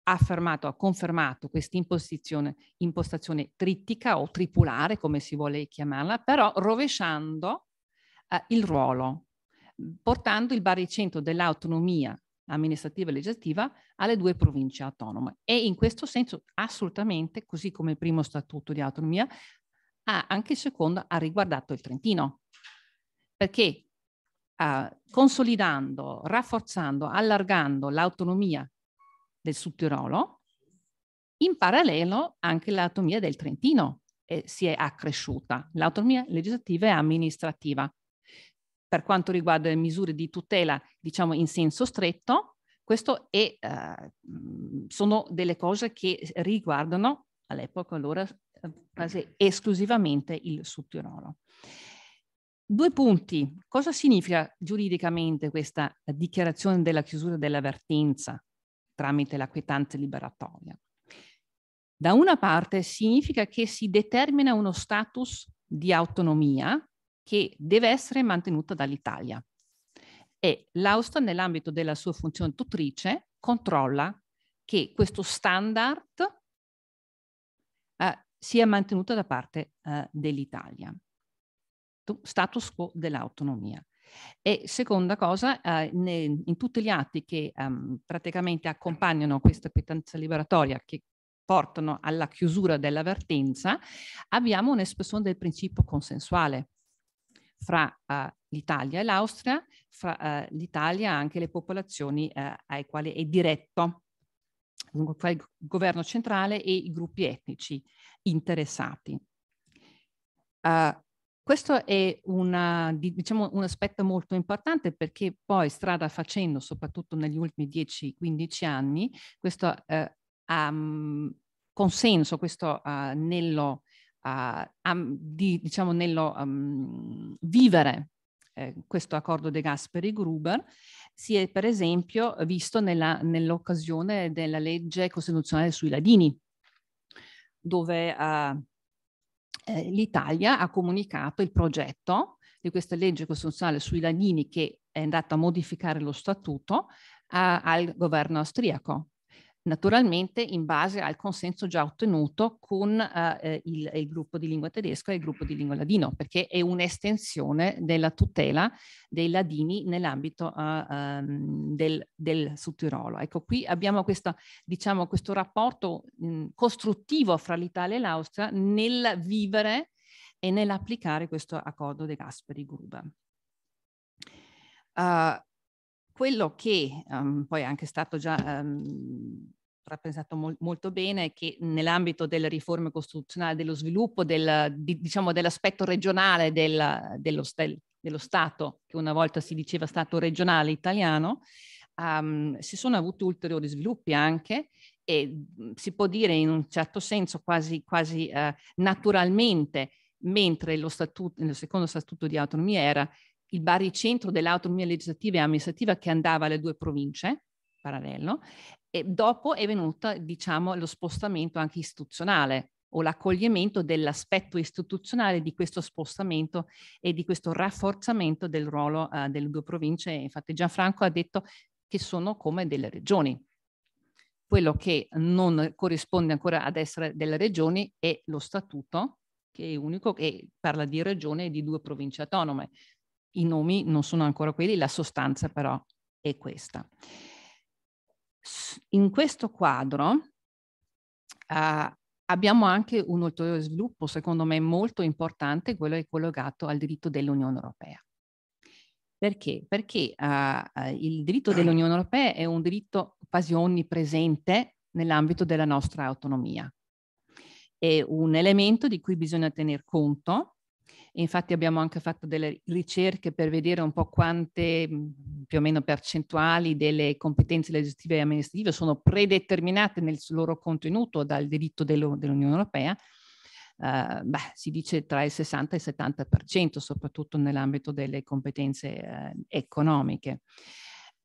ha affermato, ha confermato questa impostazione, impostazione trittica o tripolare, come si vuole chiamarla, però rovesciando eh, il ruolo portando il baricentro dell'autonomia amministrativa e legislativa alle due province autonome. E in questo senso assolutamente, così come il primo statuto di autonomia, ah, anche il secondo ha riguardato il Trentino, perché ah, consolidando, rafforzando, allargando l'autonomia del Sud Tirolo, in parallelo anche l'autonomia del Trentino eh, si è accresciuta, l'autonomia legislativa e amministrativa per quanto riguarda le misure di tutela, diciamo in senso stretto, questo è, eh, sono delle cose che riguardano all'epoca allora quasi esclusivamente il Sud-Tirolo. Due punti. Cosa significa giuridicamente questa dichiarazione della chiusura dell'avvertenza tramite la quietanza liberatoria? Da una parte significa che si determina uno status di autonomia che deve essere mantenuta dall'Italia. E l'Austria, nell'ambito della sua funzione tutrice, controlla che questo standard eh, sia mantenuto da parte eh, dell'Italia. Status quo dell'autonomia. E seconda cosa, eh, ne, in tutti gli atti che um, praticamente accompagnano questa quietanza liberatoria che portano alla chiusura dell'avvertenza, abbiamo un'espressione del principio consensuale, fra eh, l'Italia e l'Austria, fra eh, l'Italia anche le popolazioni eh, ai quali è diretto il governo centrale e i gruppi etnici interessati. Uh, questo è una, diciamo, un aspetto molto importante perché poi strada facendo, soprattutto negli ultimi 10-15 anni, questo uh, um, consenso, questo uh, di, diciamo, nello um, vivere eh, questo accordo De Gasperi-Gruber si è per esempio visto nella, nell'occasione della legge costituzionale sui ladini, dove uh, l'Italia ha comunicato il progetto di questa legge costituzionale sui ladini che è andata a modificare lo statuto uh, al governo austriaco naturalmente in base al consenso già ottenuto con eh, eh, il, il, gruppo di lingua tedesca e il gruppo di lingua ladino, perché è un'estensione della tutela dei ladini nell'ambito eh, ehm, del, del Sudtirolo. Ecco, qui abbiamo questa, diciamo, questo rapporto mh, mm, costruttivo fra l'Italia e l'Austria nel vivere e nell'applicare questo accordo De Gasperi-Gruber. Uh, quello che um, poi è anche stato già um, rappresentato mol- molto bene è che nell'ambito delle riforme costituzionali, dello sviluppo, del, di, diciamo, dell'aspetto regionale del, dello, del, dello, Stato, che una volta si diceva Stato regionale italiano, um, si sono avuti ulteriori sviluppi anche e mhmm, si può dire in un certo senso quasi, quasi uh, naturalmente mentre lo, statuto, nel secondo statuto di autonomia era il baricentro dell'autonomia legislativa e amministrativa che andava alle due province, parallelo, e dopo è venuto diciamo, lo spostamento anche istituzionale o l'accoglimento dell'aspetto istituzionale di questo spostamento e di questo rafforzamento del ruolo eh, delle due province. Infatti Gianfranco ha detto che sono come delle regioni. Quello che non corrisponde ancora ad essere delle regioni è lo statuto, che è unico, che parla di regione e di due province autonome i nomi non sono ancora quelli, la sostanza però è questa. In questo quadro uh, abbiamo anche un ulteriore sviluppo, secondo me molto importante, quello è collegato al diritto dell'Unione Europea. Perché? Perché uh, il diritto ah. dell'Unione Europea è un diritto quasi onnipresente nell'ambito della nostra autonomia. È un elemento di cui bisogna tener conto infatti abbiamo anche fatto delle ricerche per vedere un po' quante mhmm, più o meno percentuali delle competenze legislative e amministrative sono predeterminate nel loro contenuto dal diritto dello, dell'Unione Europea. Uh, beh, si dice tra il 60 e il 70%, soprattutto nell'ambito delle competenze uh, economiche.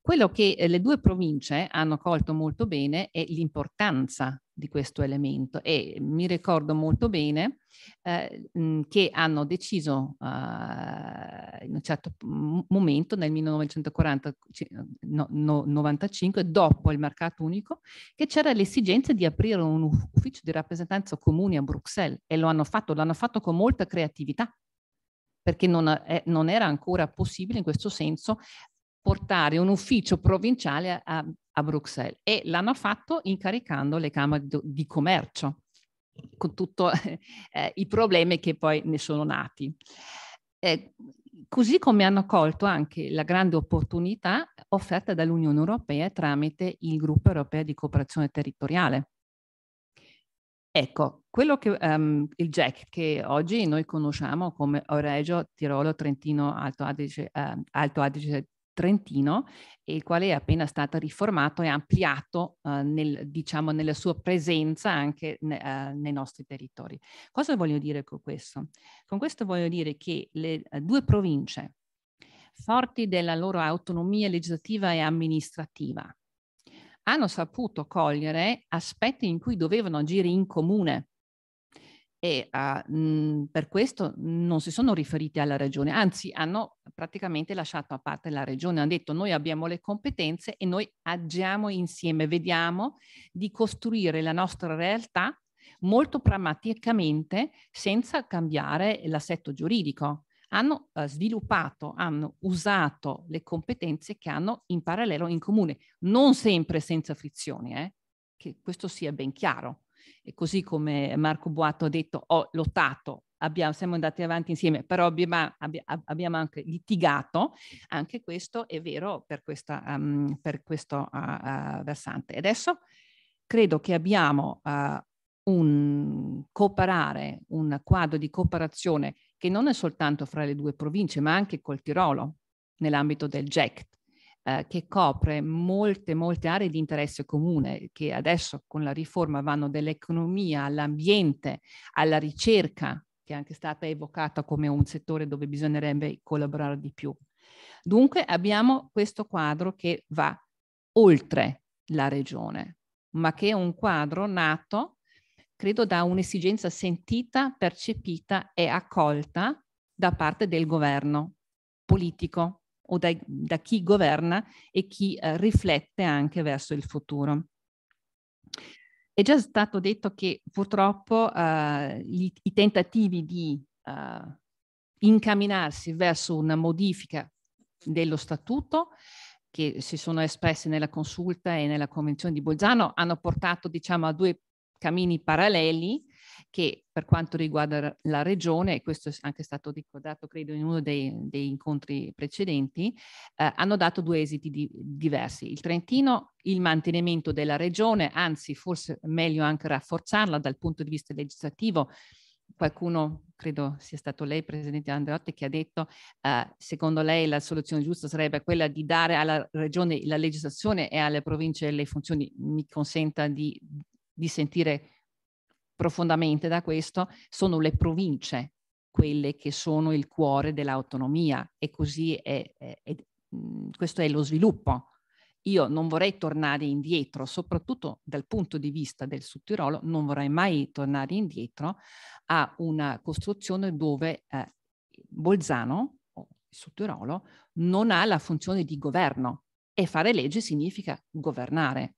Quello che eh, le due province hanno colto molto bene è l'importanza di questo elemento e mi ricordo molto bene eh, che hanno deciso eh, in un certo momento nel 1995 dopo il mercato unico che c'era l'esigenza di aprire un ufficio di rappresentanza comune a Bruxelles e lo hanno fatto, l'hanno fatto con molta creatività perché non, eh, non, era ancora possibile in questo senso portare un ufficio provinciale a, a Bruxelles e l'hanno fatto incaricando le Camere di, di Commercio con tutti eh, i problemi che poi ne sono nati. Eh, così come hanno colto anche la grande opportunità offerta dall'Unione Europea tramite il Gruppo Europeo di Cooperazione Territoriale. Ecco, quello che um, il GEC che oggi noi conosciamo come Oregio, Tirolo, Trentino, Alto Adige, eh, Alto Adige Trentino, il quale è appena stato riformato e ampliato eh, nel, diciamo, nella sua presenza anche ne, eh, nei nostri territori. Cosa voglio dire con questo? Con questo voglio dire che le eh, due province, forti della loro autonomia legislativa e amministrativa, hanno saputo cogliere aspetti in cui dovevano agire in comune e uh, per questo non si sono riferiti alla regione, anzi hanno praticamente lasciato a parte la regione, hanno detto noi abbiamo le competenze e noi agiamo insieme, vediamo di costruire la nostra realtà molto pragmaticamente senza cambiare l'assetto giuridico. Hanno uh, sviluppato, hanno usato le competenze che hanno in parallelo in comune, non sempre senza frizioni, eh? che questo sia ben chiaro e così come Marco Boato ha detto ho lottato, abbiamo, siamo andati avanti insieme, però abbiamo, abbiamo, anche litigato, anche questo è vero per, questa, um, per questo uh, uh, versante. adesso credo che abbiamo uh, un cooperare, un quadro di cooperazione che non è soltanto fra le due province, ma anche col Tirolo nell'ambito del GECT. Eh, che copre molte, molte aree di interesse comune che adesso con la riforma vanno dall'economia all'ambiente, alla ricerca, che è anche stata evocata come un settore dove bisognerebbe collaborare di più. Dunque abbiamo questo quadro che va oltre la regione, ma che è un quadro nato, credo, da un'esigenza sentita, percepita e accolta da parte del governo politico o dai, da chi governa e chi eh, riflette anche verso il futuro. È già stato detto che purtroppo eh, gli, i tentativi di eh, incamminarsi verso una modifica dello statuto che si sono espressi nella consulta e nella convenzione di Bolzano hanno portato diciamo a due cammini paralleli che per quanto riguarda la regione, e questo è anche stato ricordato credo in uno dei, dei incontri precedenti, eh, hanno dato due esiti di, diversi. Il Trentino, il mantenimento della regione, anzi forse meglio anche rafforzarla dal punto di vista legislativo, qualcuno, credo sia stato lei, Presidente Andreotti, che ha detto eh, secondo lei la soluzione giusta sarebbe quella di dare alla Regione la legislazione e alle province le funzioni. Mi consenta di, di sentire profondamente da questo, sono le province quelle che sono il cuore dell'autonomia e così è, è, è, questo è lo sviluppo. Io non vorrei tornare indietro, soprattutto dal punto di vista del Sud Tirolo, non vorrei mai tornare indietro a una costruzione dove eh, Bolzano, o il Sud Tirolo, non ha la funzione di governo e fare legge significa governare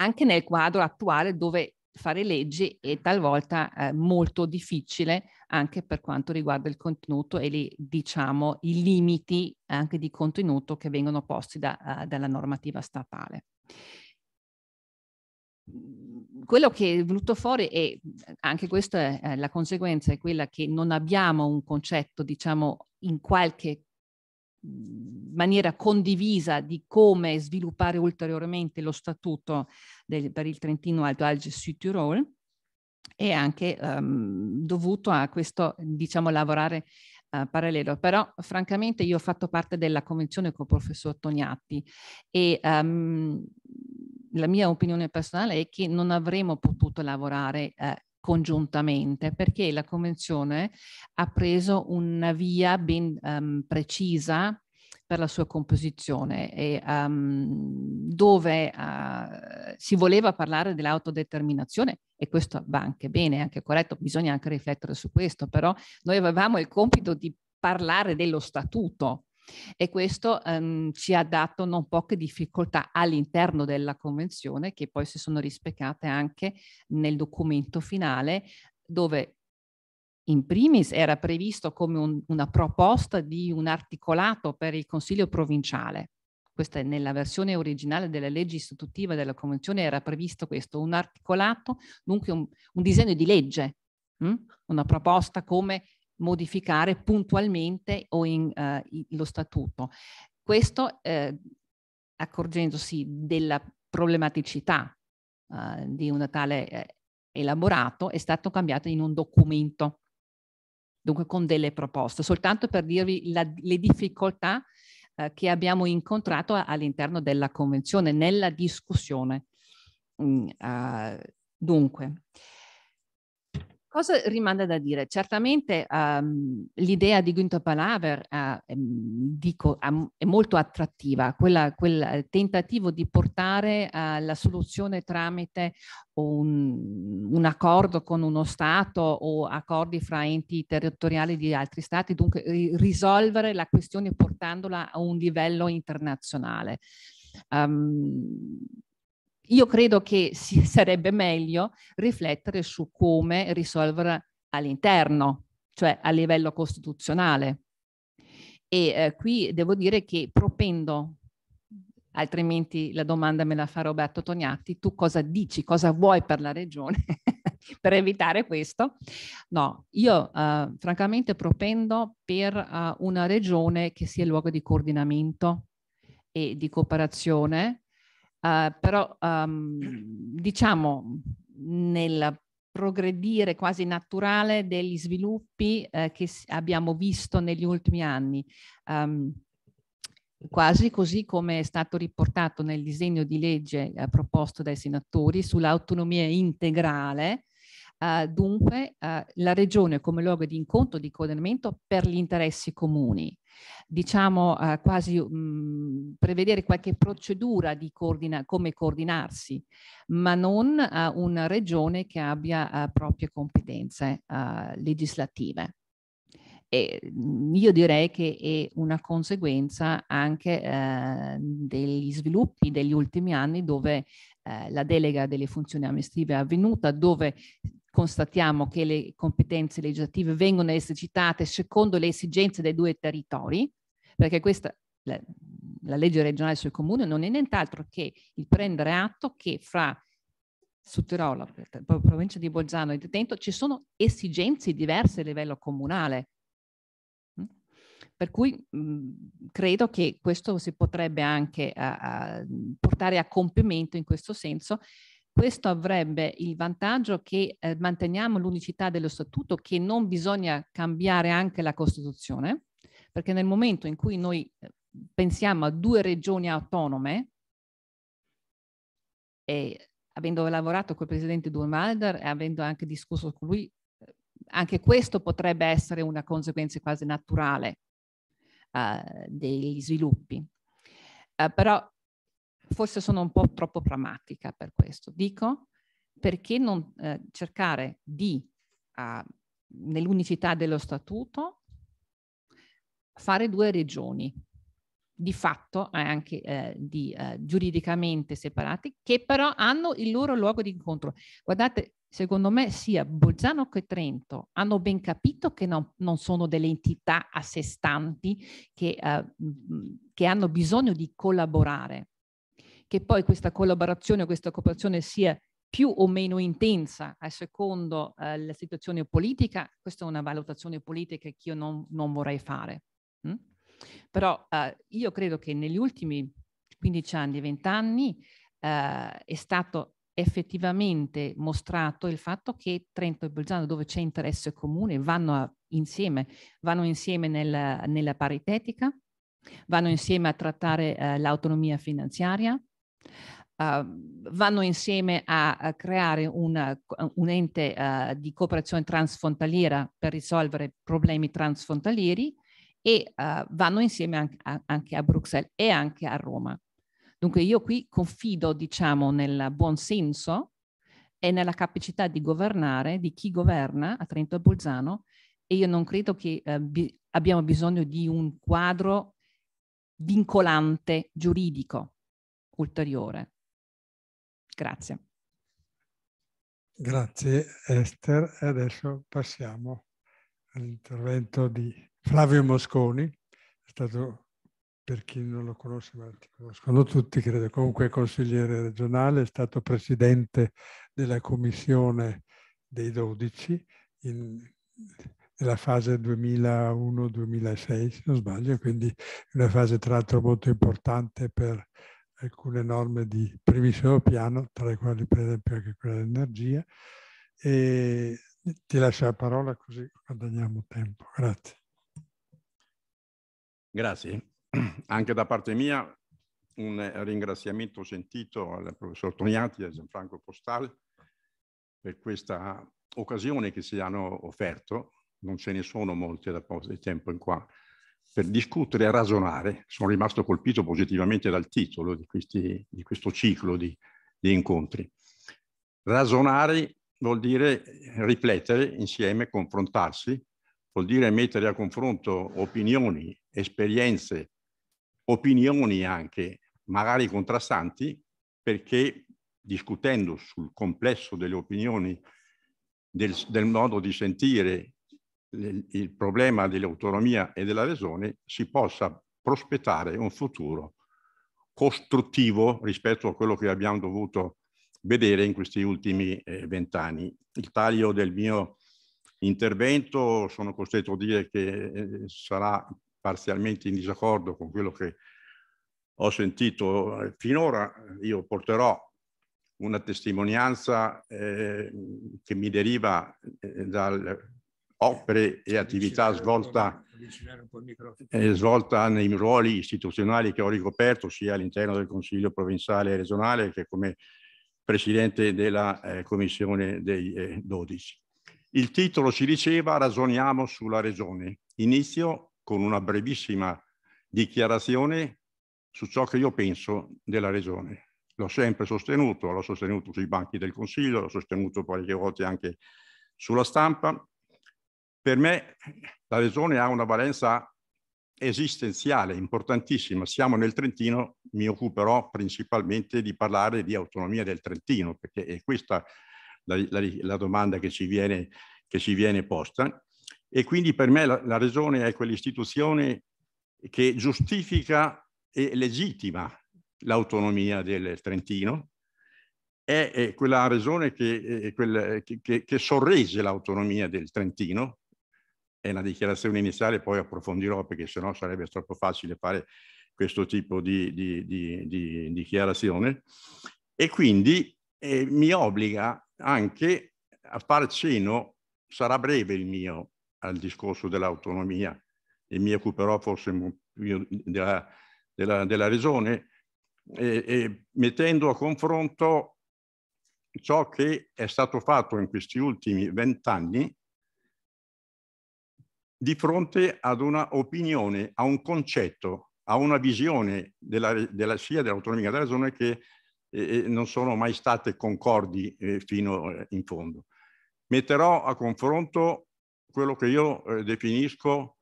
anche nel quadro attuale dove fare leggi è talvolta eh, molto difficile anche per quanto riguarda il contenuto e li, diciamo, i limiti anche di contenuto che vengono posti da, uh, dalla normativa statale. Mm, quello che è venuto fuori, e anche questa è eh, la conseguenza, è quella che non abbiamo un concetto, diciamo, in qualche maniera condivisa di come sviluppare ulteriormente lo statuto del, per il Trentino Alto Alge Sud Tirol e anche um, dovuto a questo, diciamo, lavorare uh, parallelo. Però, francamente, io ho fatto parte della convenzione con il professor Tognatti e um, la mia opinione personale è che non avremmo potuto lavorare eh, congiuntamente perché la Convenzione ha preso una via ben um, precisa per la sua composizione, e, um, dove uh, si voleva parlare dell'autodeterminazione e questo va anche bene, è anche corretto, bisogna anche riflettere su questo, però noi avevamo il compito di parlare dello statuto e questo ehm, ci ha dato non poche difficoltà all'interno della convenzione che poi si sono rispecchiate anche nel documento finale dove in primis era previsto come un, una proposta di un articolato per il Consiglio provinciale. Questa è nella versione originale della legge istitutiva della Convenzione era previsto questo, un articolato, dunque un, un disegno di legge, mh? Hm? una proposta come modificare puntualmente o in, eh, lo statuto. Questo eh, accorgendosi della problematicità eh, di una tale eh, elaborato è stato cambiato in un documento, dunque con delle proposte, soltanto per dirvi la, le difficoltà eh, che abbiamo incontrato all'interno della convenzione nella discussione. Mm, eh, dunque, Cosa rimane da dire? Certamente um, l'idea di Gunther Palaver uh, eh, ehm, dico, um, è molto attrattiva, quella, quel tentativo di portare uh, la soluzione tramite un, un, accordo con uno Stato o accordi fra enti territoriali di altri Stati, dunque risolvere la questione portandola a un livello internazionale. Um, io credo che si, sarebbe meglio riflettere su come risolvere all'interno, cioè a livello costituzionale. E eh, qui devo dire che propendo, altrimenti la domanda me la fa Roberto Tognatti, tu cosa dici, cosa vuoi per la regione per evitare questo? No, io eh, francamente propendo per eh, una regione che sia luogo di coordinamento e di cooperazione Uh, però um, diciamo nel progredire quasi naturale degli sviluppi eh, che abbiamo visto negli ultimi anni. Um, quasi così come è stato riportato nel disegno di legge eh, proposto dai senatori sull'autonomia integrale, eh, dunque eh, la regione come luogo di incontro, di coordinamento per gli interessi comuni diciamo eh, quasi mh, mm, prevedere qualche procedura di coordina come coordinarsi, ma non eh, una regione che abbia eh, proprie competenze eh, legislative. E mm, io direi che è una conseguenza anche eh, degli sviluppi degli ultimi anni dove eh, la delega delle funzioni amministrative è avvenuta, dove constatiamo che le competenze legislative vengono esercitate secondo le esigenze dei due territori, perché questa, la, la legge regionale sul comune non è nient'altro che il prendere atto che fra su Tirolo, provincia di Bolzano e Trento, ci sono esigenze diverse a livello comunale. Mm? Per cui mh, mm, credo che questo si potrebbe anche a, a portare a compimento in questo senso questo avrebbe il vantaggio che eh, manteniamo l'unicità dello statuto, che non bisogna cambiare anche la Costituzione, perché nel momento in cui noi eh, pensiamo a due regioni autonome, e avendo lavorato col presidente Durmalder e avendo anche discusso con lui, eh, anche questo potrebbe essere una conseguenza quasi naturale uh, degli sviluppi. Uh, però forse sono un po' troppo pragmatica per questo. Dico perché non eh, cercare di, eh, nell'unicità dello statuto, fare due regioni, di fatto eh, anche eh, di, eh, giuridicamente separati, che però hanno il loro luogo di incontro. Guardate, secondo me sia Bolzano che Trento hanno ben capito che no, non sono delle entità a sé stanti che, eh, che hanno bisogno di collaborare che poi questa collaborazione questa cooperazione sia più o meno intensa a secondo eh, la situazione politica, questa è una valutazione politica che io non, non vorrei fare. Mm? Però eh, io credo che negli ultimi 15 anni, 20 anni, eh, è stato effettivamente mostrato il fatto che Trento e Bolzano, dove c'è interesse comune, vanno a, insieme, vanno insieme nel, nella paritetica, vanno insieme a trattare eh, l'autonomia finanziaria, Uh, vanno insieme a, a creare una, eh, un ente uh, di cooperazione transfrontaliera per risolvere problemi transfrontalieri e uh, vanno insieme anche a, anche a, Bruxelles e anche a Roma. Dunque io qui confido, diciamo, nel buon senso e nella capacità di governare di chi governa a Trento e Bolzano e io non credo che bi abbiamo bisogno di un quadro vincolante giuridico ulteriore. Grazie. Grazie Esther e adesso passiamo all'intervento di Flavio Mosconi, è stato per chi non lo conosce, ma ti conoscono tutti, credo comunque consigliere regionale, è stato presidente della commissione dei 12 in, nella fase 2001-2006, se non sbaglio, quindi una fase tra l'altro molto importante per alcune norme di primissimo piano, tra le quali per esempio anche quella dell'energia. E ti lascio la parola così guadagniamo tempo. Grazie. Grazie. Anche da parte mia un ringraziamento sentito al professor Tognati e a Gianfranco Postal per questa occasione che si hanno offerto. Non ce ne sono molte da poco di tempo in qua per discutere e ragionare. Sono rimasto colpito positivamente dal titolo di, questi, di questo ciclo di, di incontri. Ragionare vuol dire riflettere insieme, confrontarsi, vuol dire mettere a confronto opinioni, esperienze, opinioni anche magari contrastanti, perché discutendo sul complesso delle opinioni, del, del modo di sentire il problema dell'autonomia e della regione si possa prospettare un futuro costruttivo rispetto a quello che abbiamo dovuto vedere in questi ultimi eh, vent'anni. Eh, il taglio del mio intervento sono costretto a dire che eh, sarà parzialmente in disaccordo con quello che ho sentito eh, finora. Io porterò una testimonianza eh, che mi deriva dal opere e attività svolta, eh, svolta, nei ruoli istituzionali che ho ricoperto sia all'interno del Consiglio Provinciale e Regionale che come Presidente della eh, Commissione dei eh, 12. Il titolo si diceva Ragioniamo sulla Regione. Inizio con una brevissima dichiarazione su ciò che io penso della Regione. L'ho sempre sostenuto, l'ho sostenuto sui banchi del Consiglio, l'ho sostenuto qualche volta anche sulla stampa per me la regione ha una valenza esistenziale, importantissima. Siamo nel Trentino, mi occuperò principalmente di parlare di autonomia del Trentino, perché è questa la, la, la domanda che ci, viene, che ci, viene, posta. E quindi per me la, la regione è quell'istituzione che giustifica e legittima l'autonomia del Trentino, è, è quella regione che, è quel, che, che sorregge l'autonomia del Trentino, è una dichiarazione iniziale, poi approfondirò perché sennò sarebbe troppo facile fare questo tipo di, di, di, di dichiarazione. E quindi eh, mi obbliga anche a far cenno, sarà breve il mio, al discorso dell'autonomia e mi occuperò forse più della, della, della regione, e, e mettendo a confronto ciò che è stato fatto in questi ultimi vent'anni di fronte ad una opinione, a un concetto, a una visione della, della, sia dell'autonomia della zona che eh, non sono mai state concordi eh, fino eh, in fondo. Metterò a confronto quello che io eh, definisco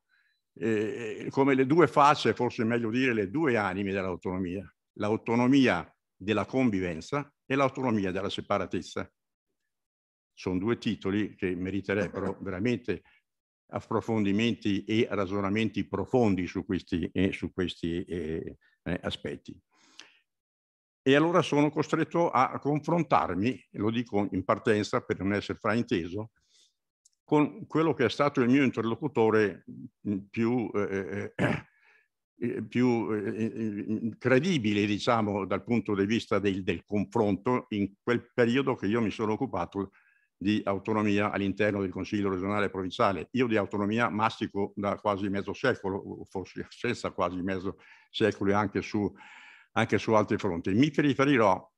eh, eh, come le due facce, forse meglio dire le due anime dell'autonomia, l'autonomia della convivenza e l'autonomia della separatezza. Sono due titoli che meriterebbero veramente approfondimenti e ragionamenti profondi su questi, eh, su questi eh, eh, aspetti. E allora sono costretto a confrontarmi, lo dico in partenza per non essere frainteso, con quello che è stato il mio interlocutore più, eh, eh, eh più credibile, diciamo, dal punto di vista del, del confronto in quel periodo che io mi sono occupato di autonomia all'interno del Consiglio regionale e provinciale. Io di autonomia mastico da quasi mezzo secolo, forse senza quasi mezzo secolo, anche su, anche su altri fronti. Mi riferirò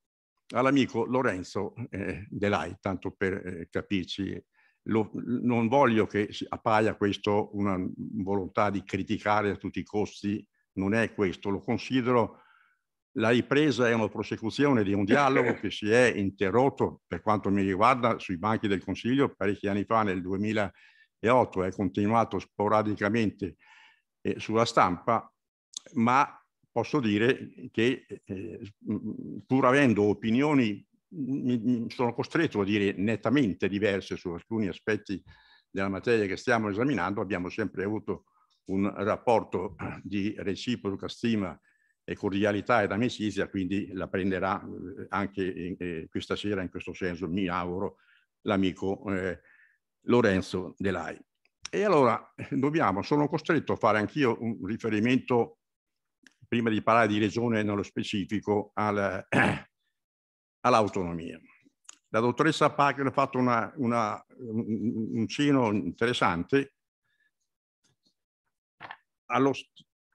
all'amico Lorenzo eh, Delai, tanto per eh, capirci. Lo, non voglio che appaia questo una volontà di criticare a tutti i costi, non è questo, lo considero la ripresa è una prosecuzione di un dialogo che si è interrotto, per quanto mi riguarda, sui banchi del Consiglio parecchi anni fa, nel 2008, è continuato sporadicamente eh, sulla stampa, ma posso dire che eh, pur avendo opinioni, mi, sono costretto a dire nettamente diverse su alcuni aspetti della materia che stiamo esaminando, abbiamo sempre avuto un rapporto di reciproca stima e cordialità ed amicizia, quindi la prenderà eh, anche eh, questa sera, in questo senso, mi auguro, l'amico eh, Lorenzo Delai. E allora dobbiamo, sono costretto a fare anch'io un riferimento, prima di parlare di regione nello specifico, al, all'autonomia. La dottoressa Parker ha fatto una, una, un, un cino interessante allo,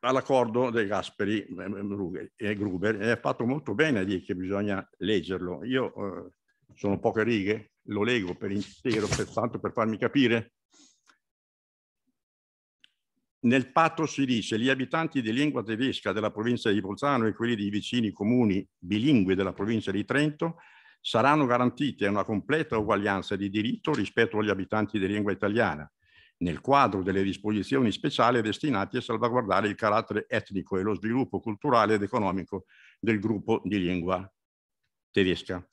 all'accordo De Gasperi e eh, eh, eh, Gruber e ha fatto molto bene a dire che bisogna leggerlo. Io eh, sono poche righe, lo leggo per intero, per tanto per farmi capire. Nel patto si dice gli abitanti di lingua tedesca della provincia di Bolzano e quelli dei vicini comuni bilingue della provincia di Trento saranno garantiti una completa uguaglianza di diritto rispetto agli abitanti di lingua italiana nel quadro delle disposizioni speciali destinate a salvaguardare il carattere etnico e lo sviluppo culturale ed economico del gruppo di lingua tedesca.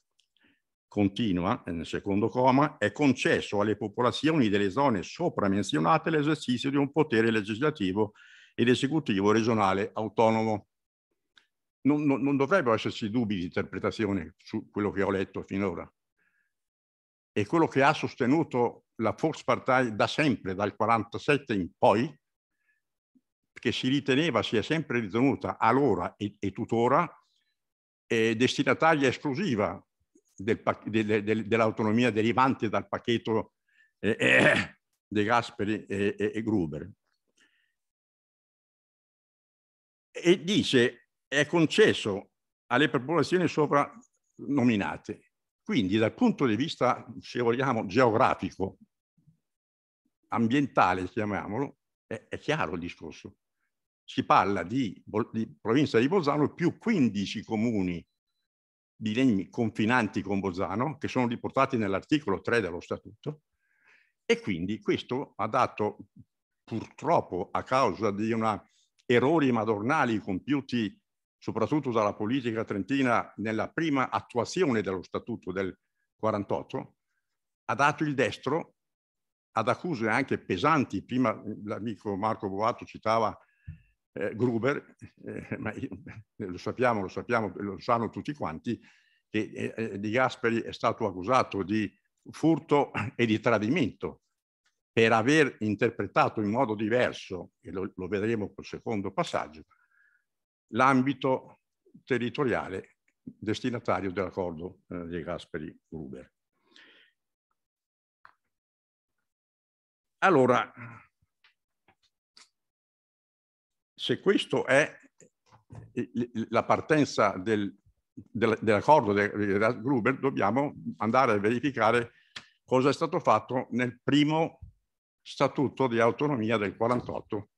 Continua, nel secondo comma, è concesso alle popolazioni delle zone sopra menzionate l'esercizio di un potere legislativo ed esecutivo regionale autonomo. Non, non, non dovrebbero esserci dubbi di interpretazione su quello che ho letto finora. E quello che ha sostenuto la Volkspartei da sempre, dal 1947 in poi, che si riteneva, si è sempre ritenuta allora e, e tuttora eh, destinataria esclusiva del, de, de, dell'autonomia derivante dal pacchetto eh, eh, De Gasperi e, e, e Gruber. E dice, è concesso alle popolazioni soprannominate quindi dal punto di vista, se vogliamo, geografico, ambientale, chiamiamolo, è, è chiaro il discorso. Si parla di, di, provincia di Bolzano più 15 comuni di legni confinanti con Bolzano, che sono riportati nell'articolo 3 dello Statuto, e quindi questo ha dato, purtroppo, a causa di una errori madornali compiuti soprattutto dalla politica trentina nella prima attuazione dello statuto del 48, ha dato il destro ad accuse anche pesanti. Prima eh, l'amico Marco Boato citava eh, Gruber, eh, ma eh, lo sappiamo, lo sappiamo, lo sanno tutti quanti, che eh, eh, Di Gasperi è stato accusato di furto e di tradimento per aver interpretato in modo diverso, e lo, lo vedremo col secondo passaggio, l'ambito territoriale destinatario dell'accordo eh, dei Gasperi-Gruber. Allora, se questa è la partenza del, del, dell'accordo di Gruber, dobbiamo andare a verificare cosa è stato fatto nel primo statuto di autonomia del 48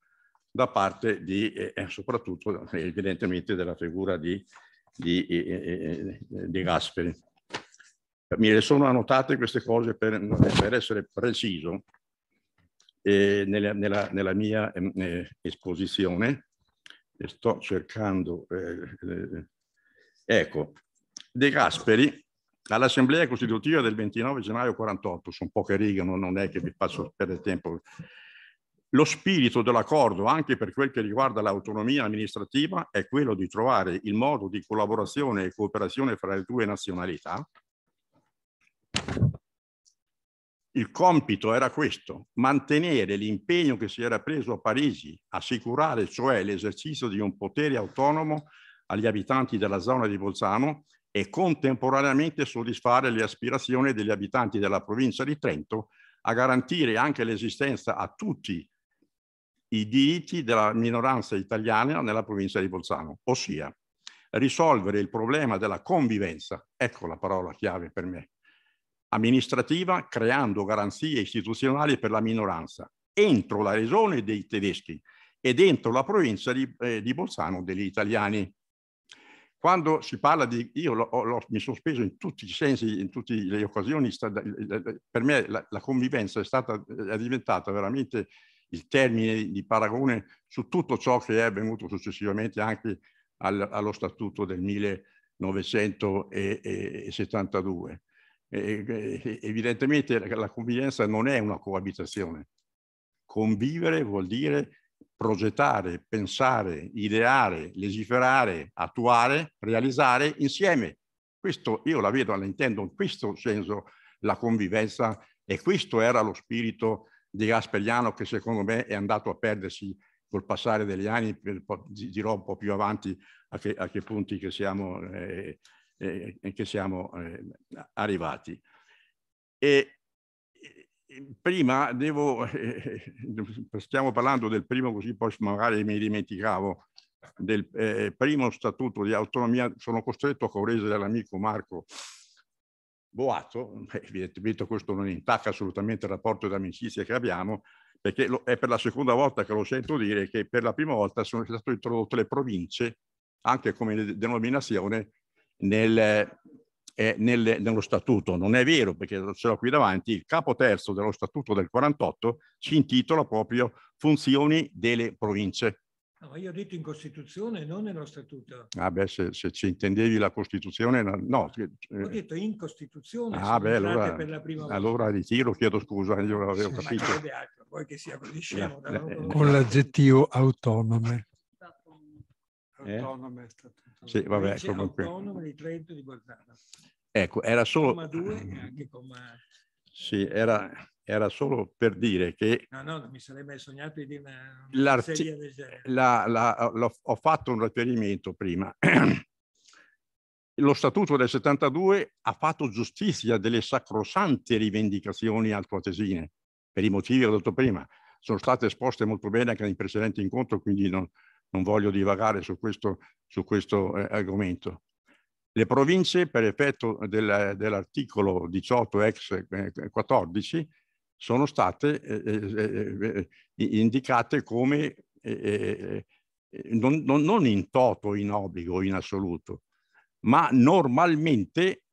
da parte di, eh, soprattutto evidentemente della figura di, di, eh, di Gasperi. Mi sono annotate queste cose per, per essere preciso eh, nella, nella, nella, mia ehm, eh, esposizione. Sto cercando... Eh, eh, ecco, De Gasperi all'Assemblea Costitutiva del 29 gennaio 48, sono poche righe, non, non è che vi faccio perdere tempo lo spirito dell'accordo, anche per quel che riguarda l'autonomia amministrativa, è quello di trovare il modo di collaborazione e cooperazione fra le due nazionalità. Il compito era questo, mantenere l'impegno che si era preso a Parigi, assicurare cioè l'esercizio di un potere autonomo agli abitanti della zona di Bolzano e contemporaneamente soddisfare le aspirazioni degli abitanti della provincia di Trento a garantire anche l'esistenza a tutti i diritti della minoranza italiana nella provincia di Bolzano, ossia risolvere il problema della convivenza, ecco la parola chiave per me, amministrativa creando garanzie istituzionali per la minoranza entro la regione dei tedeschi e dentro la provincia di, eh, di Bolzano degli italiani. Quando si parla di, io lo, lo, mi sono speso in tutti i sensi, in tutte le occasioni, eh, eh, per me la, la convivenza è, stata, è diventata veramente il termine di paragone su tutto ciò che è avvenuto successivamente anche al, allo statuto del 1972. E, evidentemente la convivenza non è una coabitazione. Convivere vuol dire progettare, pensare, ideare, legiferare, attuare, realizzare insieme. Questo io la vedo, la intendo in questo senso la convivenza e questo era lo spirito di Gasperiano che secondo me è andato a perdersi col passare degli anni, dirò un po' più avanti a che, a che punti che siamo, eh, eh, che siamo eh, arrivati. E prima devo, eh, stiamo parlando del primo, così poi magari mi dimenticavo, del eh, primo statuto di autonomia, sono costretto a correggere l'amico Marco Boato, evidentemente questo non intacca assolutamente il rapporto di amicizia che abbiamo, perché è per la seconda volta che lo sento dire che per la prima volta sono state introdotte le province, anche come denominazione, nel, eh, nel, nello statuto. Non è vero, perché ce l'ho qui davanti, il capo terzo dello statuto del 48 si intitola proprio funzioni delle province. No, io ho detto in Costituzione, non nello Statuto. Ah beh, se, se ci intendevi la Costituzione, no. Eh. Ho detto in Costituzione, ah, beh, allora, per la prima volta. Allora ritiro, chiedo scusa, io non l'avevo capito. Altro, poi che sia così scemo. Eh, eh con l'aggettivo autonome. Eh? Autonome è stato. Sì, vabbè, comunque. Autonome di Trento di Guardano. Ecco, era solo... Comma 2 e anche comma... Sì, era era solo per dire che... No, no, mi sarei mai sognato di dire una, una serie del genere. La, la, la, ho fatto un riferimento prima. Lo Statuto del 72 ha fatto giustizia delle sacrosante rivendicazioni altoatesine, per i motivi che ho detto prima. Sono state esposte molto bene anche nel precedente incontro, quindi non, non voglio divagare su questo, su questo eh, argomento. Le province, per effetto del, dell'articolo 18 ex 14, eh, sono state eh, eh, eh, eh indicate come eh, non, non, non, in toto, in obbligo, in assoluto, ma normalmente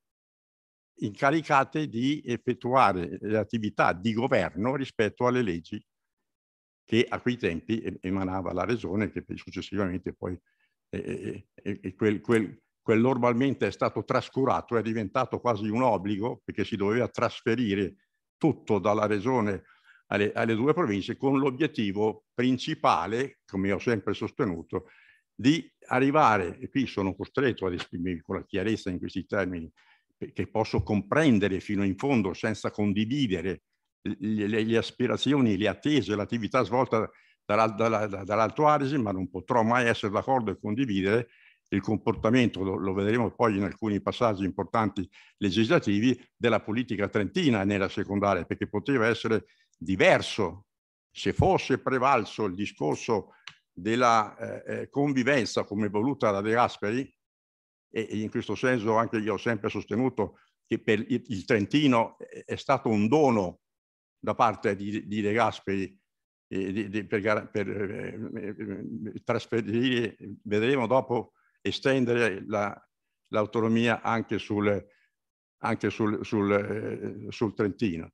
incaricate di effettuare le attività di governo rispetto alle leggi che a quei tempi emanava la regione che successivamente poi eh, eh, quel, quel, quel, normalmente è stato trascurato, è diventato quasi un obbligo perché si doveva trasferire tutto dalla regione alle, alle due province con l'obiettivo principale, come ho sempre sostenuto, di arrivare, e qui sono costretto ad esprimermi con la chiarezza in questi termini, che posso comprendere fino in fondo senza condividere le, le, le aspirazioni, le attese, l'attività svolta dall'Alto dalla, dalla Adige, ma non potrò mai essere d'accordo e condividere il comportamento, lo, lo, vedremo poi in alcuni passaggi importanti legislativi, della politica trentina nella secondaria, perché poteva essere diverso se fosse prevalso il discorso della eh, eh convivenza come voluta da De Gasperi, e, e in questo senso anche io ho sempre sostenuto che per il, Trentino è stato un dono da parte di, di De Gasperi eh, di, di, per, per eh, eh, trasferire, vedremo dopo estendere l'autonomia la, anche, sul, anche sul, sul, eh, sul Trentino.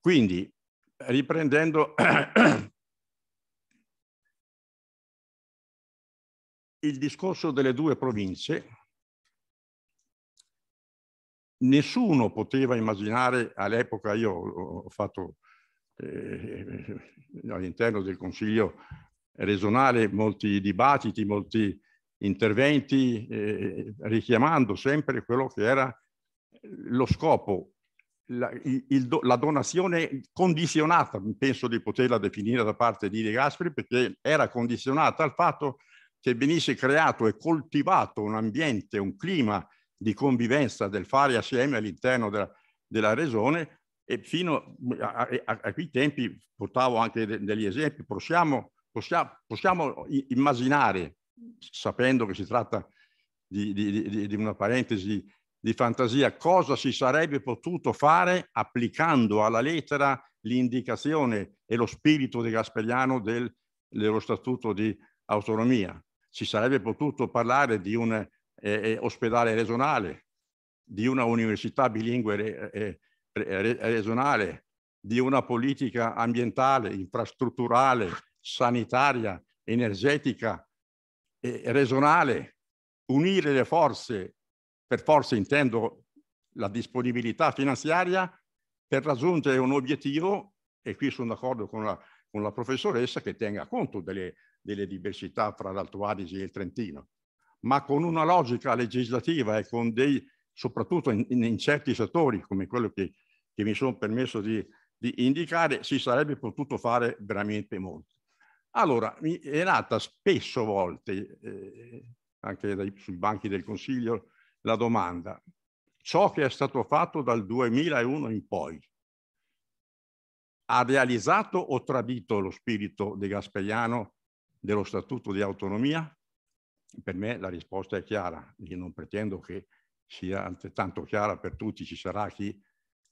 Quindi, riprendendo il discorso delle due province, nessuno poteva immaginare all'epoca, io ho fatto eh, all'interno del Consiglio regionale molti dibattiti, molti, interventi eh, richiamando sempre quello che era eh, lo scopo, la, il, la, donazione condizionata, penso di poterla definire da parte di De Gasperi, perché era condizionata al fatto che venisse creato e coltivato un ambiente, un clima di convivenza del fare assieme all'interno della, della regione e fino a, a, a, quei tempi portavo anche de, degli esempi, possiamo, possiamo, possiamo immaginare sapendo che si tratta di, di, di, di una parentesi di fantasia, cosa si sarebbe potuto fare applicando alla lettera l'indicazione e lo spirito di Gasperiano del, dello Statuto di autonomia. Si sarebbe potuto parlare di un eh, eh ospedale regionale, di una università bilingue eh, regionale, di una politica ambientale, infrastrutturale, sanitaria, energetica regionale, unire le forze, per forza intendo la disponibilità finanziaria, per raggiungere un obiettivo, e qui sono d'accordo con la, con la professoressa, che tenga conto delle, delle diversità fra l'Alto Adige e il Trentino, ma con una logica legislativa e con dei, soprattutto in, in certi settori, come quello che, che mi sono permesso di, di indicare, si sarebbe potuto fare veramente molto. Allora, è nata spesso volte, eh, anche dai, sui banchi del Consiglio, la domanda, ciò che è stato fatto dal 2001 in poi, ha realizzato o tradito lo spirito di Gasperiano dello Statuto di Autonomia? Per me la risposta è chiara, io non pretendo che sia altrettanto chiara per tutti, ci sarà chi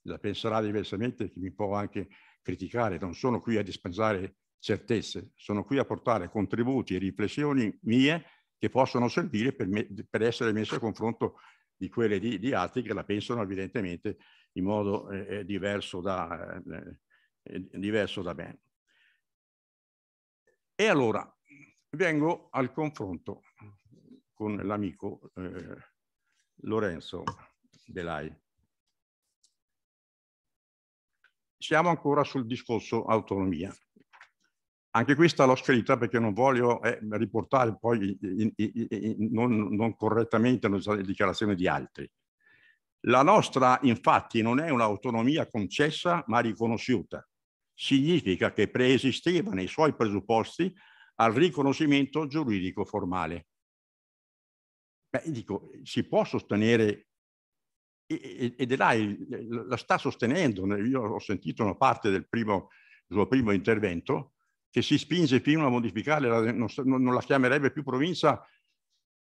la penserà diversamente, chi mi può anche criticare, non sono qui a dispensare certezze, sono qui a portare contributi e riflessioni mie che possono servire per, me, per essere messe a confronto di quelle di, di, altri che la pensano evidentemente in modo eh, eh diverso, da, eh, eh, diverso da me. E allora vengo al confronto con l'amico eh, Lorenzo Delai. Siamo ancora sul discorso autonomia. Anche questa l'ho scritta perché non voglio eh, riportare poi in, in, in, non, non correttamente le dichiarazioni di altri. La nostra infatti non è un'autonomia concessa ma riconosciuta. Significa che preesisteva nei suoi presupposti al riconoscimento giuridico formale. Beh, dico, si può sostenere ed è là, la sta sostenendo, io ho sentito una parte del primo, del suo primo intervento, che si spinge fino a modificare, non, non la chiamerebbe più provincia,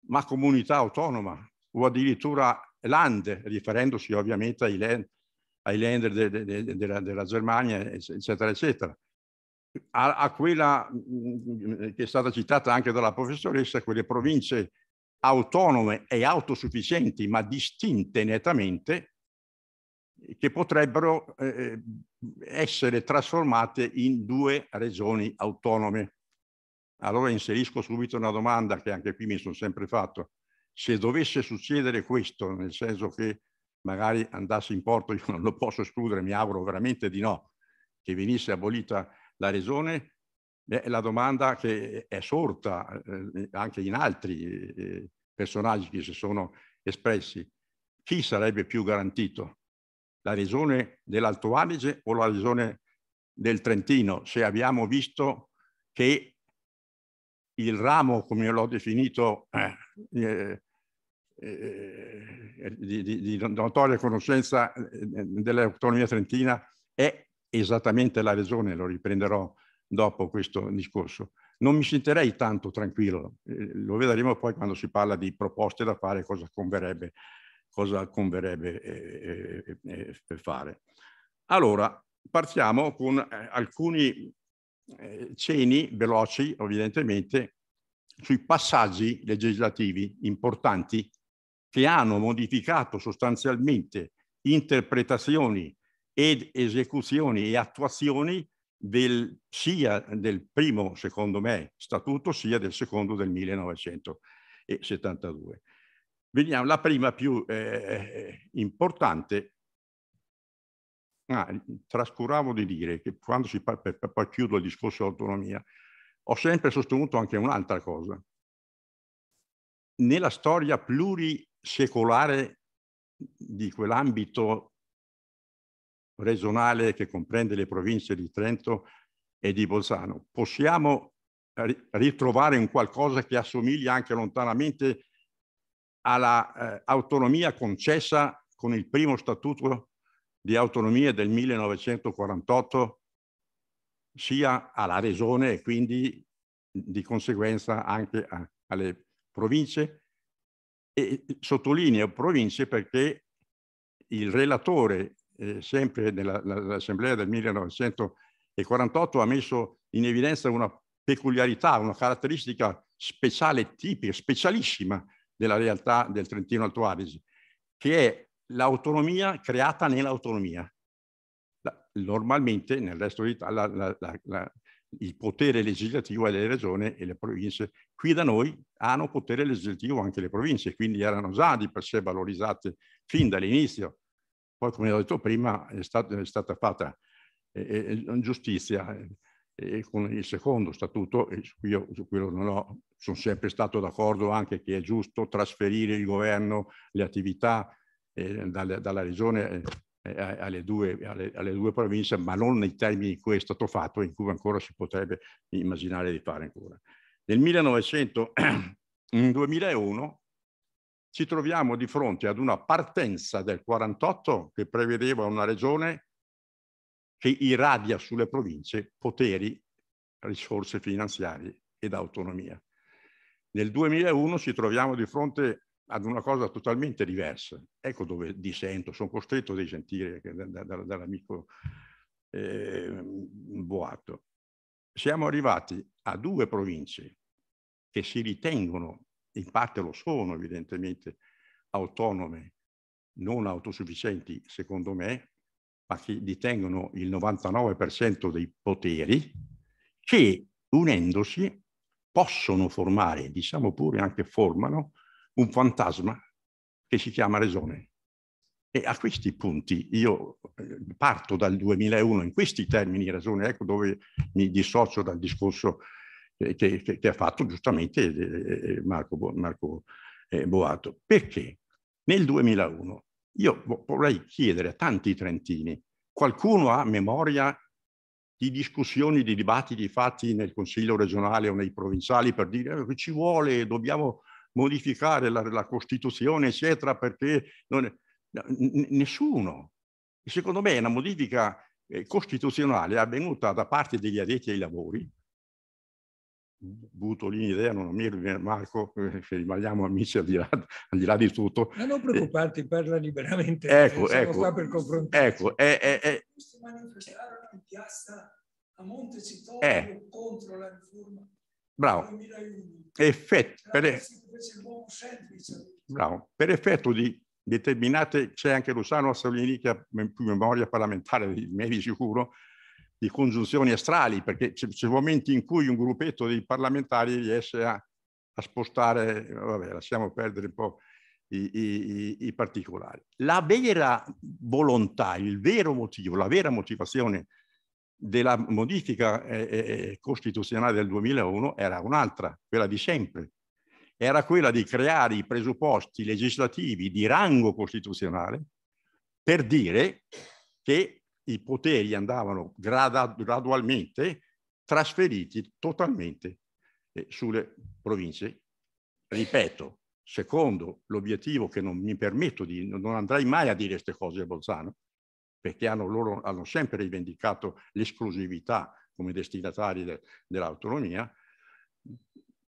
ma comunità autonoma o addirittura land, riferendosi ovviamente ai, land, ai lander de, de, de, della, della Germania, eccetera, eccetera. A, a, quella mm, che è stata citata anche dalla professoressa, quelle province autonome e autosufficienti ma distinte nettamente, che potrebbero eh, eh, essere trasformate in due regioni autonome. Allora inserisco subito una domanda che anche qui mi sono sempre fatto. Se dovesse succedere questo, nel senso che magari andasse in porto, io non lo posso escludere, mi auguro veramente di no, che venisse abolita la regione, è la domanda che è sorta eh, anche in altri eh, personaggi che si sono espressi. Chi sarebbe più garantito? la regione dell'Alto Adige o la regione del Trentino, se abbiamo visto che il ramo, come l'ho definito, eh, eh, eh, di, di, di, notoria conoscenza eh, dell'autonomia trentina è esattamente la regione, lo riprenderò dopo questo discorso. Non mi sentirei tanto tranquillo, eh, lo vedremo poi quando si parla di proposte da fare, cosa converrebbe cosa converrebbe eh, eh, eh, fare. Allora, partiamo con alcuni ceni veloci, evidentemente, sui passaggi legislativi importanti che hanno modificato sostanzialmente interpretazioni ed esecuzioni e attuazioni del, sia del primo, secondo me, statuto, sia del secondo del 1972. Veniamo alla prima più eh, eh, importante. Ah, trascuravo di dire che quando si parla, poi chiudo il discorso dell'autonomia, ho sempre sostenuto anche un'altra cosa. Nella storia plurisecolare di quell'ambito regionale che comprende le province di Trento e di Bolzano, possiamo ritrovare un qualcosa che assomiglia anche lontanamente a all'autonomia eh, concessa con il primo statuto di autonomia del 1948 sia alla regione e quindi di conseguenza anche a, alle province. E sottolineo province perché il relatore, eh, sempre nell'assemblea del 1948, ha messo in evidenza una peculiarità, una caratteristica speciale, tipica, specialissima della realtà del Trentino Alto Adige, che è l'autonomia creata nell'autonomia. Normalmente nel resto d'Italia il potere legislativo è delle regioni e le province. Qui da noi hanno potere legislativo anche le province, quindi erano già di per sé valorizzate fin dall'inizio. Poi, come ho detto prima, è stata, è stata fatta eh, eh giustizia e con il secondo statuto, io su quello non ho, sono sempre stato d'accordo anche che è giusto trasferire il governo, le attività eh, dalla, dalla, regione eh, eh alle, due, alle, alle, due, province, ma non nei termini in cui è stato fatto e in cui ancora si potrebbe immaginare di fare ancora. Nel 1900, in 2001 ci troviamo di fronte ad una partenza del 48 che prevedeva una regione che irradia sulle province poteri, risorse finanziarie ed autonomia. Nel 2001 ci troviamo di fronte ad una cosa totalmente diversa. Ecco dove dissento, sono costretto a dissentire dall'amico eh, Boato. Siamo arrivati a due province che si ritengono, in parte lo sono evidentemente, autonome, non autosufficienti, secondo me, ma che detengono il 99% dei poteri, che unendosi possono formare, diciamo pure anche formano, un fantasma che si chiama Regione. E a questi punti io eh, parto dal 2001 in questi termini ragione, ecco dove mi dissocio dal discorso che, che, che ha fatto giustamente eh, eh, Marco, Marco Boato. Perché nel 2001 io vorrei chiedere a tanti trentini, qualcuno ha memoria di discussioni, di dibattiti fatti nel Consiglio regionale o nei provinciali per dire eh, che ci vuole, dobbiamo modificare la, la Costituzione, eccetera, perché non... nessuno. Secondo me è una modifica eh, costituzionale avvenuta da parte degli addetti ai lavori, butto lì un'idea, non amico, Marco, rimaniamo amici al di, là, al di là, di tutto. Ma non preoccuparti, parla liberamente. Ecco, ecco. Qua per confrontare. Ecco, è, è, è... Si manifestarono in ah, piazza a Montecitorio eh. contro la riforma. Bravo. Effetto, per... Bravo. per effetto di determinate, c'è anche Luciano Assolini che ha più memoria parlamentare di me di sicuro, di congiunzioni astrali, perché ci sono momenti in cui un gruppetto di parlamentari riesce a, a spostare, vabbè, lasciamo perdere un po' i, i, i, particolari. La vera volontà, il vero motivo, la vera motivazione della modifica eh, eh, eh costituzionale del 2001 era un'altra, quella di sempre, era quella di creare i presupposti legislativi di rango costituzionale per dire che i poteri andavano gradualmente trasferiti totalmente eh, sulle province. Ripeto, secondo l'obiettivo che non mi permetto di, non andrai mai a dire queste cose a Bolzano, perché hanno, loro hanno sempre rivendicato l'esclusività come destinatari de, dell'autonomia,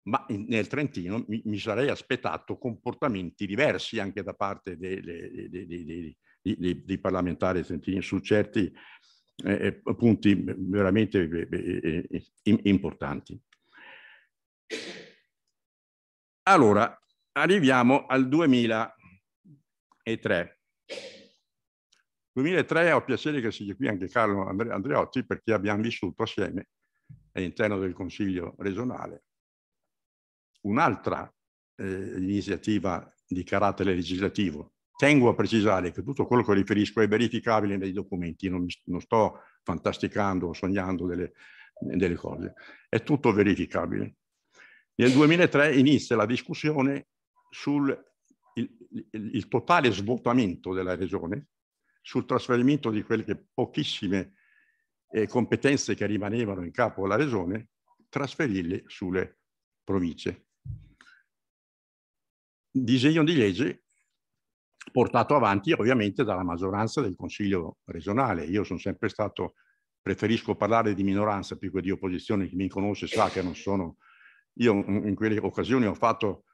ma in, nel Trentino mi, mi, sarei aspettato comportamenti diversi anche da parte dei, parlamentari trentini su certi eh, eh punti veramente eh, eh, eh importanti. Allora, arriviamo al 2003. 2003 ho piacere che sia qui anche Carlo Andreotti perché abbiamo vissuto assieme all'interno del Consiglio regionale un'altra eh, iniziativa di carattere legislativo. Tengo a precisare che tutto quello che riferisco è verificabile nei documenti, non, non sto fantasticando o sognando delle, delle cose, è tutto verificabile. Nel 2003 inizia la discussione sul il, il, il, totale svuotamento della regione, sul trasferimento di quelle che pochissime eh, competenze che rimanevano in capo alla regione, trasferirle sulle province disegno di legge portato avanti ovviamente dalla maggioranza del Consiglio regionale. Io sono sempre stato, preferisco parlare di minoranza più che di opposizione, chi mi conosce sa che non sono, io in quelle occasioni ho fatto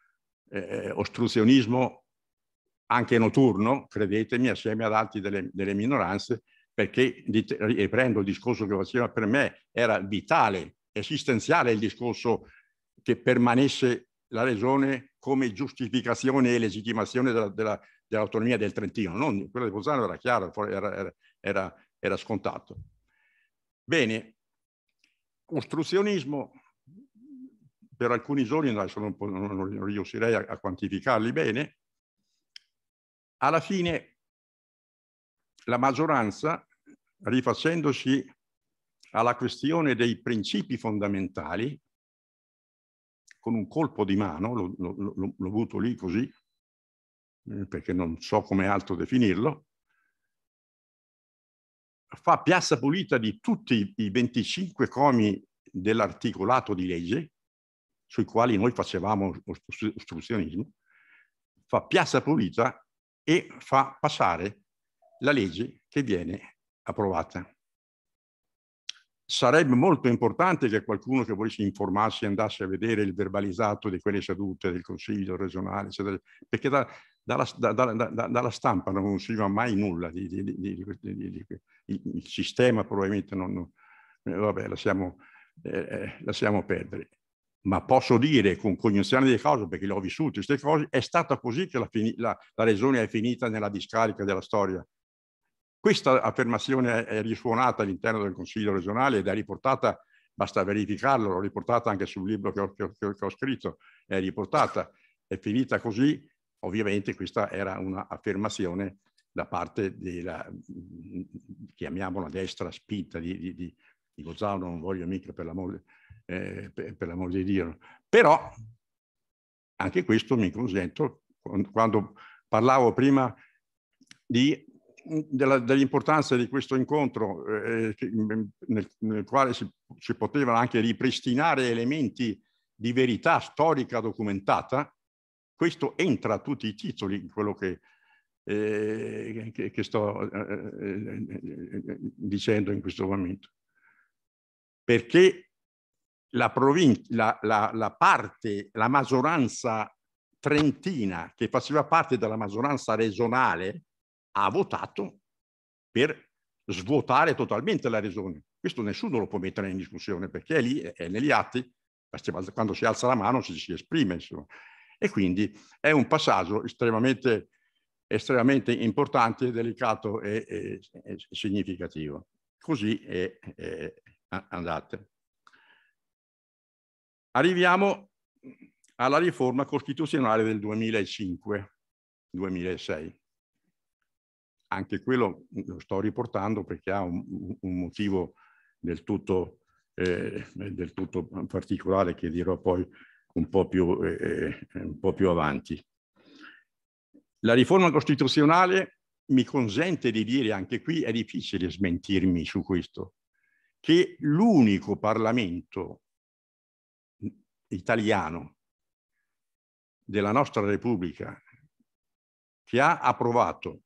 eh, ostruzionismo anche notturno, credetemi, assieme ad altri delle, delle minoranze, perché riprendo il discorso che faceva per me, era vitale, esistenziale il discorso che permanesse la regione come giustificazione e legittimazione della, della, dell'autonomia del Trentino. Non, quella di Bolzano era chiaro, era, era, era scontato. Bene, costruzionismo per alcuni giorni, adesso non, non, non riuscirei a, a, quantificarli bene, alla fine la maggioranza, rifacendosi alla questione dei principi fondamentali, con un colpo di mano, lo, lo, lì così, eh, perché non so come altro definirlo, fa piazza pulita di tutti i 25 comi dell'articolato di legge, sui quali noi facevamo ostruzionismo, fa piazza pulita e fa passare la legge che viene approvata sarebbe molto importante che qualcuno che volesse informarsi andasse a vedere il verbalizzato di quelle sedute del Consiglio regionale, eccetera, perché da, dalla, da, da, dalla, stampa non usciva mai nulla, di, di, di, il sistema probabilmente non... non vabbè, lasciamo, eh, lasciamo perdere. Ma posso dire con cognizione delle cose, perché le ho vissute queste cose, è stata così che la, la, la regione è finita nella discarica della storia questa affermazione è risuonata all'interno del Consiglio regionale ed è riportata, basta verificarlo, l'ho riportata anche sul libro che ho, che, ho, che ho, scritto, è riportata, è finita così, ovviamente questa era un'affermazione da parte della, chiamiamola destra spinta di, di, di, di Gozzano, non voglio mica per l'amore eh, per, per di Dio, però anche questo mi consento, quando parlavo prima di dell'importanza di questo incontro eh, eh mm, mm, nel, nel, quale si, si potevano anche ripristinare elementi di verità storica documentata, questo entra a tutti i titoli, quello che, eh, che, che sto eh, eh, eh dicendo in questo momento. Perché la, la, la, la parte, la maggioranza trentina che faceva parte della maggioranza regionale, ha votato per svuotare totalmente la regione. Questo nessuno lo può mettere in discussione perché è lì, è negli atti, quando si alza la mano si, si esprime. Insomma. E quindi è un passaggio estremamente, estremamente importante, delicato e, e, e significativo. Così è, è andata. Arriviamo alla riforma costituzionale del 2005-2006 anche quello lo sto riportando perché ha un, un motivo del tutto, eh, del tutto, particolare che dirò poi un po' più, eh, eh, un po più avanti. La riforma costituzionale mi consente di dire, anche qui è difficile smentirmi su questo, che l'unico Parlamento italiano della nostra Repubblica che ha approvato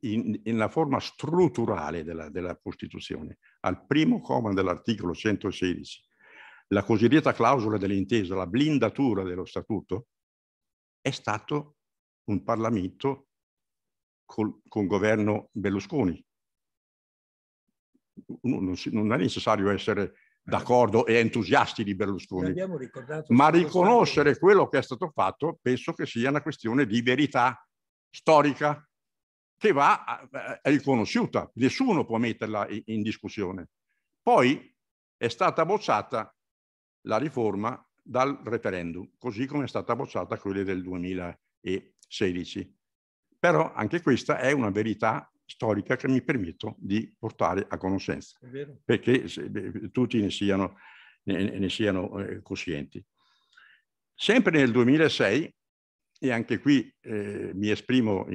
in, in, la forma strutturale della, della Costituzione, al primo comma dell'articolo 116, la cosiddetta clausola dell'intesa, la blindatura dello statuto, è stato un Parlamento col, con governo Berlusconi. Non, non è necessario essere d'accordo e entusiasti di Berlusconi, ma riconoscere quello che è stato fatto penso che sia una questione di verità storica che va eh, riconosciuta, nessuno può metterla in discussione. Poi è stata bocciata la riforma dal referendum, così come è stata bocciata quella del 2016. Però anche questa è una verità storica che mi permetto di portare a conoscenza, perché tutti ne siano, ne, ne siano eh, coscienti. Sempre nel 2006 e anche qui eh, mi esprimo,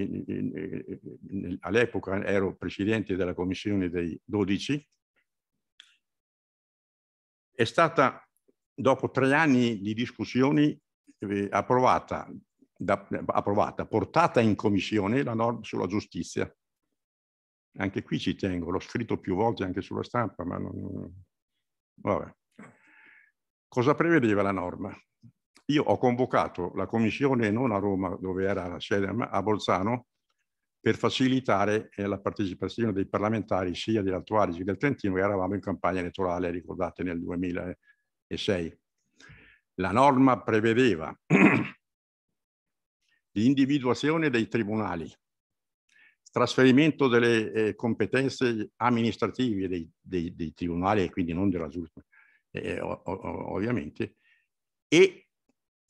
all'epoca ero presidente della commissione dei 12, è stata dopo tre anni di discussioni eh, approvata, da, approvata, portata in commissione la norma sulla giustizia. Anche qui ci tengo, l'ho scritto più volte anche sulla stampa, ma non... Vabbè. Cosa prevedeva la norma? Io ho convocato la commissione non a Roma, dove era la sede, ma a Bolzano, per facilitare eh, la partecipazione dei parlamentari sia dell'Alto Adige che del Trentino, che eravamo in campagna elettorale, ricordate, nel 2006. La norma prevedeva l'individuazione dei tribunali, trasferimento delle eh, competenze amministrative dei, dei, dei, tribunali, e quindi non della giustizia, eh, ovviamente, e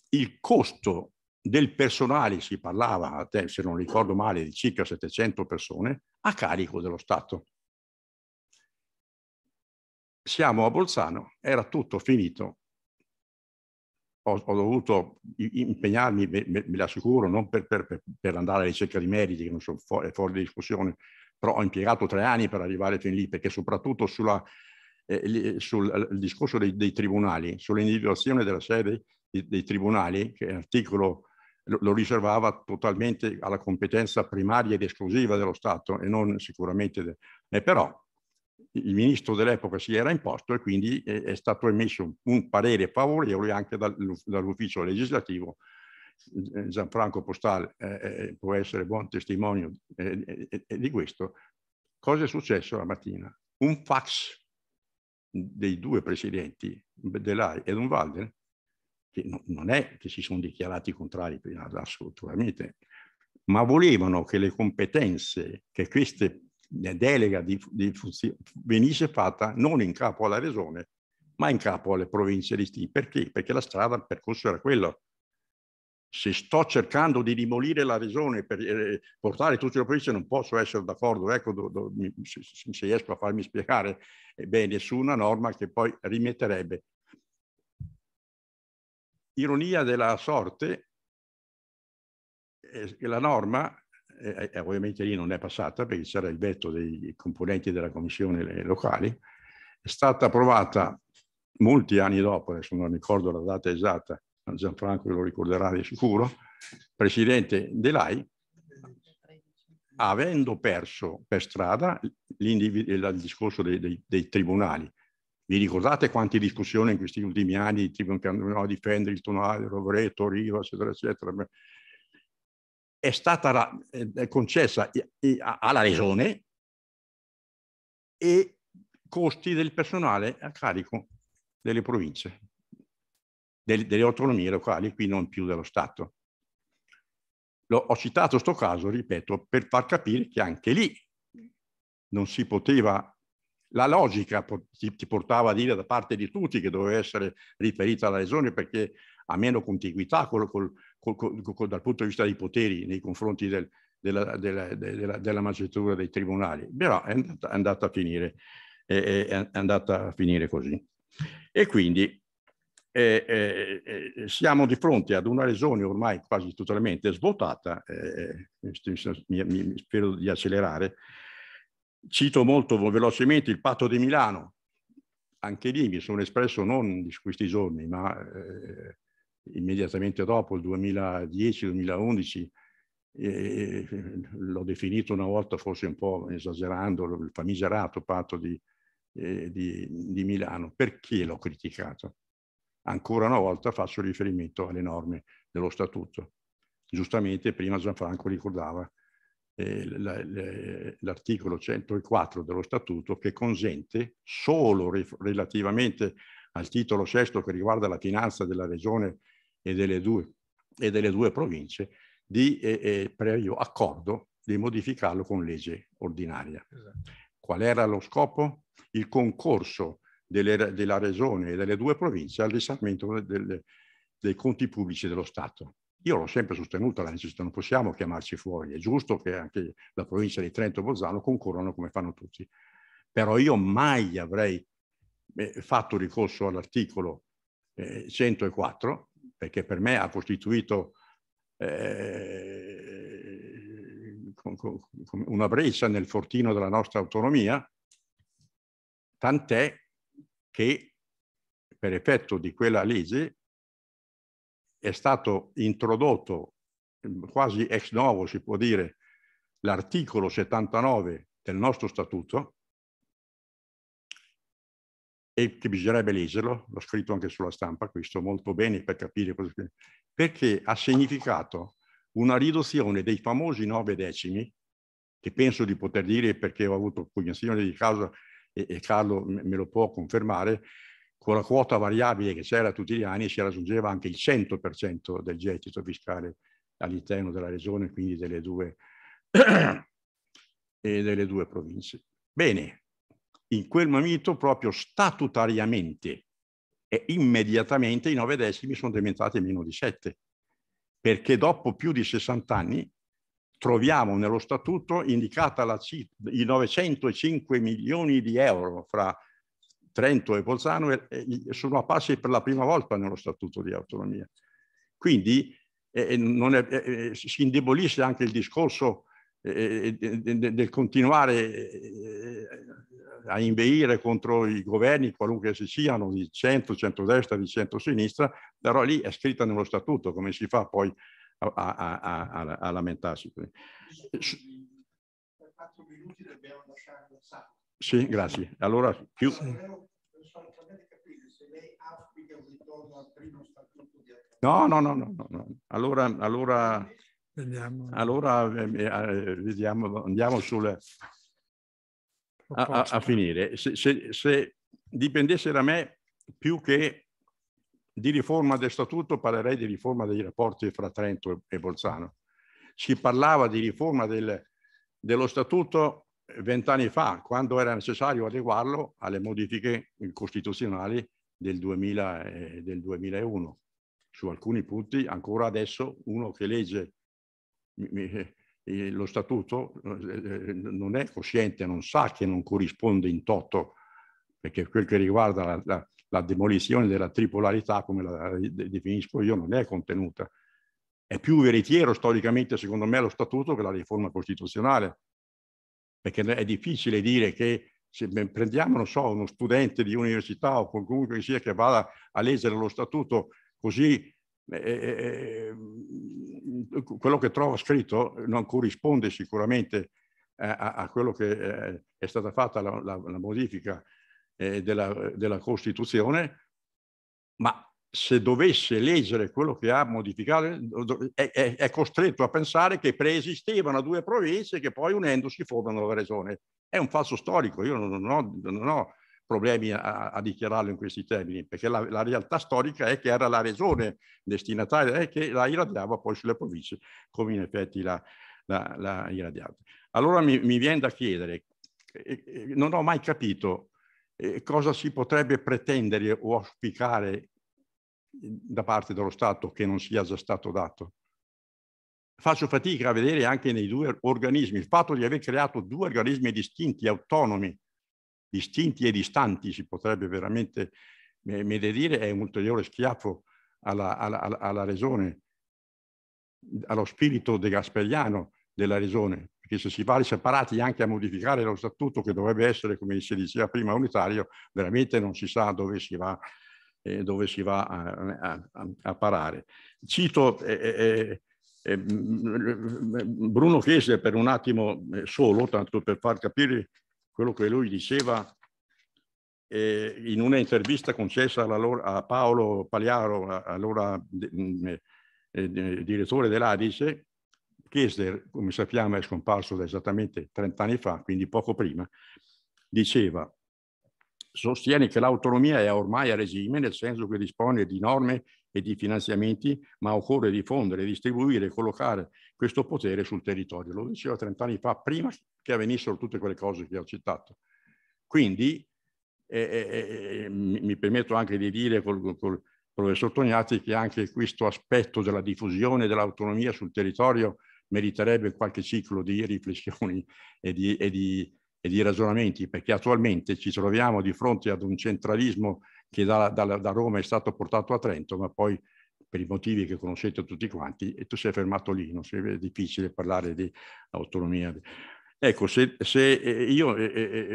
il costo del personale, si parlava, se non ricordo male, di circa 700 persone, a carico dello Stato. Siamo a Bolzano, era tutto finito. Ho, ho dovuto impegnarmi, me, me, me l'assicuro, non per, per, per, andare alla ricerca di meriti, che non sono fuori, fuori di discussione, però ho impiegato tre anni per arrivare fin lì, perché soprattutto sulla, eh, sul discorso dei, dei tribunali, sull'individuazione della sede dei tribunali, che l'articolo lo riservava totalmente alla competenza primaria ed esclusiva dello Stato e non sicuramente, de... eh, però il ministro dell'epoca si era imposto e quindi è, è stato emesso un parere favorevole anche dal, dall'ufficio legislativo. Eh, Gianfranco Postal eh, eh, eh, può essere buon testimonio eh, di questo. Cosa è successo la mattina? Un fax dei due presidenti, Delay e Walden, che non è che si sono dichiarati contrari assolutamente, ma volevano che le competenze che queste delega di, di venisse fatta non in capo alla regione, ma in capo alle province di Perché? Perché la strada, il percorso era quello. Se sto cercando di demolire la regione per eh, portare tutte le province, non posso essere d'accordo. Ecco, do, do, mi, se, se, riesco a farmi spiegare, eh, beh, nessuna norma che poi rimetterebbe ironia della sorte, eh, la norma, eh, eh, eh, ovviamente lì non è passata perché c'era il veto dei componenti della commissione locali, è stata approvata molti anni dopo, adesso non ricordo la data esatta, Gianfranco lo ricorderà di sicuro, presidente Delai, avendo perso per strada il discorso dei, dei, dei tribunali vi ricordate quante discussioni in questi ultimi anni, tipo che andavano a difendere il Tonale, Rovereto, Riva, eccetera, eccetera. È stata concessa alla regione e costi del personale a carico delle province, delle, delle autonomie locali, qui non più dello Stato. Lo, ho citato questo caso, ripeto, per far capire che anche lì non si poteva la logica ti portava a dire da parte di tutti che doveva essere riferita alla regione perché ha meno contiguità col, col, col, dal punto di vista dei poteri nei confronti del, della, della, della, della, magistratura dei tribunali, però è andata, è andata, a, finire, è, è andata a finire così. E quindi eh, eh, eh siamo di fronte ad una regione ormai quasi totalmente svuotata, eh, eh mi, mi, spero di accelerare, Cito molto velocemente il patto di Milano, anche lì mi sono espresso non di questi giorni, ma eh, immediatamente dopo, il 2010-2011, eh, l'ho definito una volta forse un po' esagerando, il famigerato patto di, eh, di, di Milano. Perché l'ho criticato? Ancora una volta faccio riferimento alle norme dello statuto. Giustamente prima Gianfranco ricordava eh, l'articolo 104 dello Statuto che consente solo relativamente al titolo sesto che riguarda la finanza della regione e delle due, e delle due province di eh, eh previo accordo di modificarlo con legge ordinaria. Esatto. Qual era lo scopo? Il concorso delle, della regione e delle due province al risanamento delle, dei conti pubblici dello Stato. Io l'ho sempre sostenuta la necessità, non possiamo chiamarci fuori, è giusto che anche la provincia di Trento e Bolzano concorrano come fanno tutti, però io mai avrei eh, fatto ricorso all'articolo 104 eh, perché per me ha costituito eh, una breccia nel fortino della nostra autonomia, tant'è che per effetto di quella legge è stato introdotto mm, quasi ex novo, si può dire, l'articolo 79 del nostro statuto, e che bisognerebbe leggerlo, l'ho scritto anche sulla stampa questo molto bene per capire cosa perché ha significato una riduzione dei famosi nove decimi, che penso di poter dire perché ho avuto cognizione di causa e, e Carlo me lo può confermare, con la quota variabile che c'era tutti gli anni si raggiungeva anche il 100% del gettito fiscale all'interno della regione, quindi delle due, delle due province. Bene, in quel momento proprio statutariamente e immediatamente i nove decimi sono diventati meno di sette, perché dopo più di 60 anni troviamo nello statuto indicata la i 905 milioni di euro fra Trento e Bolzano sono apparsi per la prima volta nello Statuto di Autonomia. Quindi è, si indebolisce anche il discorso del continuare a inveire contro i governi, qualunque si siano, di centro, centrodestra, di centro-sinistra, però lì è scritta nello statuto, come si fa poi a, a, a, a lamentarsi. Per quattro minuti dobbiamo lasciare il sacco. Sì, grazie. Allora, più... No, no, no, no, no. Allora, allora, vediamo. allora eh, eh, eh, vediamo, andiamo sul... A, a, a, finire. Se, se, se, dipendesse da me, più che di riforma del statuto, parlerei di riforma dei rapporti fra Trento e Bolzano. Si parlava di riforma del, dello statuto vent'anni fa, quando era necessario adeguarlo alle modifiche costituzionali del, 2000 e eh, del 2001. Su alcuni punti, ancora adesso, uno che legge eh, eh, lo statuto non è cosciente, non sa che non corrisponde in toto, perché quel che riguarda la, la, la demolizione della tripolarità, come la, la definisco io, non è contenuta. È più veritiero storicamente, secondo me, lo statuto che la riforma costituzionale, perché è difficile dire che se prendiamo, non so, uno studente di università o qualcuno che sia che vada a leggere lo statuto così eh, eh, eh, eh mm, quello che trova scritto non corrisponde sicuramente a, a quello che è stata fatta la, la, la modifica della, della Costituzione, ma se dovesse leggere quello che ha modificato, è, è, è, costretto a pensare che preesistevano due province che poi unendosi formano la regione. È un falso storico, io non ho, non ho problemi a, a, dichiararlo in questi termini, perché la, la, realtà storica è che era la regione destinataria e che la irradiava poi sulle province, come in effetti la, la, la irradiava. Allora mi, mi viene da chiedere, eh, eh, non ho mai capito eh, cosa si potrebbe pretendere o auspicare da parte dello Stato che non sia già stato dato. Faccio fatica a vedere anche nei due organismi il fatto di aver creato due organismi distinti, autonomi, distinti e distanti, si potrebbe veramente dire, è un ulteriore schiaffo alla, alla, alla regione, allo spirito de Gasperiano della regione, perché se si va separati anche a modificare lo statuto che dovrebbe essere, come si diceva prima, unitario, veramente non si sa dove si va eh, dove si va a, a, a parare. Cito eh, eh, eh mm, Bruno Chiese per un attimo eh, solo, tanto per far capire quello che lui diceva in una intervista concessa a Paolo Pagliaro, allora mm, direttore dell'Adice, Kessler, come sappiamo, è scomparso da esattamente 30 anni fa, quindi poco prima, diceva sostiene che l'autonomia è ormai a regime, nel senso che dispone di norme e di finanziamenti, ma occorre diffondere, distribuire e collocare questo potere sul territorio. Lo diceva 30 anni fa, prima che avvenissero tutte quelle cose che ho citato. Quindi, eh, eh, eh, eh mi permetto anche di dire col, col professor Tognati che anche questo aspetto della diffusione dell'autonomia sul territorio meriterebbe qualche ciclo di riflessioni e di, e di e di ragionamenti, perché attualmente ci troviamo di fronte ad un centralismo che da, da, da Roma è stato portato a Trento, ma poi per i motivi che conoscete tutti quanti, e tu sei fermato lì, non sei, è difficile parlare di autonomia. Ecco, se, se eh, io eh eh,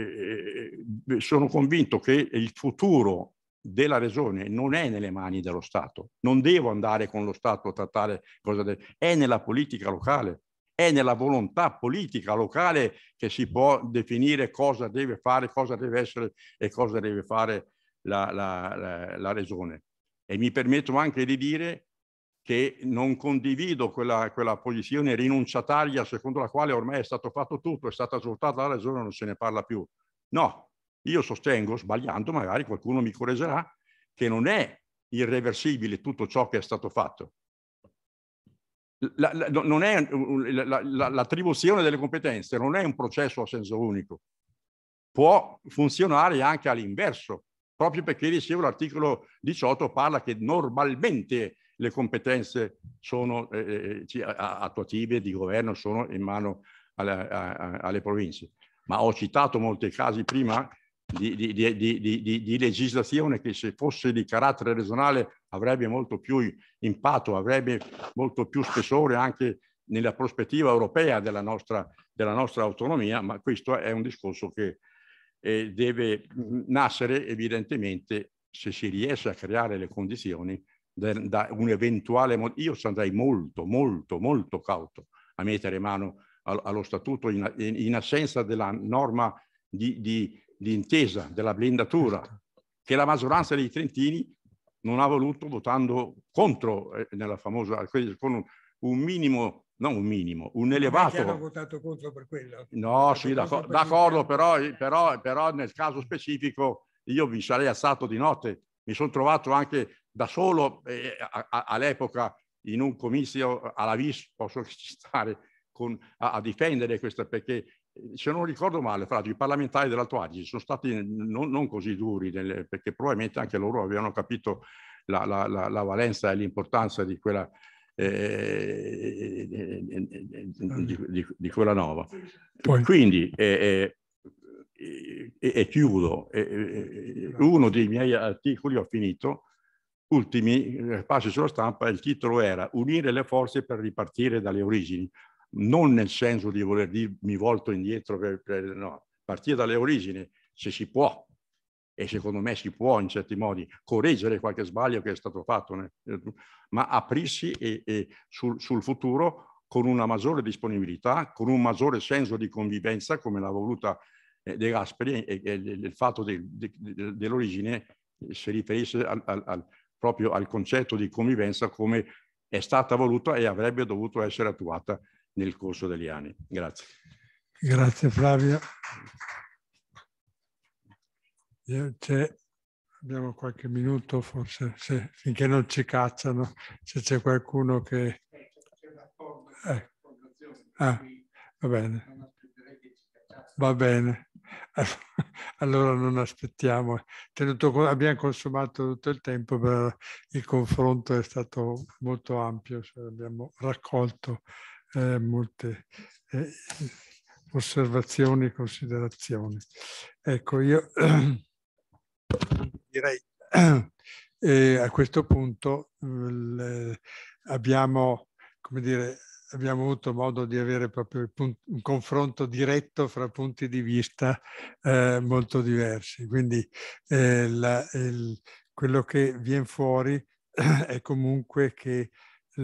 eh, eh, sono convinto che il futuro della regione non è nelle mani dello Stato, non devo andare con lo Stato a trattare cosa del... è nella politica locale è nella volontà politica locale che si può definire cosa deve fare, cosa deve essere e cosa deve fare la, la, la, la regione. E mi permetto anche di dire che non condivido quella, quella, posizione rinunciataria secondo la quale ormai è stato fatto tutto, è stata svuotata la regione, non se ne parla più. No, io sostengo, sbagliando magari qualcuno mi correggerà, che non è irreversibile tutto ciò che è stato fatto, la, la, non è, la, l'attribuzione delle competenze non è un processo a senso unico, può funzionare anche all'inverso, proprio perché, dicevo, l'articolo 18 parla che normalmente le competenze sono, eh, eh, eh attuative di governo sono in mano alla, alle province. Ma ho citato molti casi prima di, di, di, di, legislazione che se fosse di carattere regionale avrebbe molto più impatto, avrebbe molto più spessore anche nella prospettiva europea della nostra, della nostra autonomia, ma questo è un discorso che eh, deve mm, nascere evidentemente se si riesce a creare le condizioni da un eventuale... Io sarei molto, molto, molto cauto a mettere mano allo statuto in, in, in, assenza della norma di, di, di intesa, della blindatura, certo. che la maggioranza dei trentini non ha voluto votando contro eh, nella famosa, con un, un minimo non un minimo, un elevato... Hanno votato contro per quello. No, sì, d'accordo, però, però, però, nel caso specifico io mi sarei alzato di notte, mi sono trovato anche da solo eh, all'epoca in un comizio alla VIS, posso stare con, a, a, difendere questa, perché Ehm, se non ricordo male, fra i parlamentari dell'Alto Adige sono stati non, non così duri, nelle, perché probabilmente anche loro avevano capito la, la, la, la valenza e l'importanza di quella, eh, eh, eh, eh di, di, di quella nova. Poi. Quindi, eh, eh, e, chiudo, uno dei miei articoli ho finito, ultimi passi sulla stampa, il titolo era Unire le forze per ripartire dalle origini non nel senso di voler dire mi volto indietro, per, per, no, partire dalle origini, se si può, e secondo me si può in certi modi correggere qualche sbaglio che è stato fatto, eh, ma aprirsi e, e sul, sul futuro con una maggiore disponibilità, con un maggiore senso di convivenza come l'ha voluta eh, De Gasperi e, il fatto de, de, de, dell'origine eh, si riferisse al, al, al, proprio al concetto di convivenza come è stata voluta e avrebbe dovuto essere attuata nel corso degli anni. Grazie. Grazie Flavio. abbiamo qualche minuto forse, se, finché non ci cacciano, se c'è qualcuno che... Eh. eh. Ah, va bene. Va bene. Allora non aspettiamo. Tenuto, abbiamo consumato tutto il tempo, però il confronto è stato molto ampio, cioè abbiamo raccolto eh, molte eh, osservazioni e considerazioni. Ecco, io direi eh, a questo punto mm, abbiamo, come dire, abbiamo avuto modo di avere proprio un confronto diretto fra punti di vista eh, molto diversi. Quindi eh, la, il, quello che viene fuori è comunque che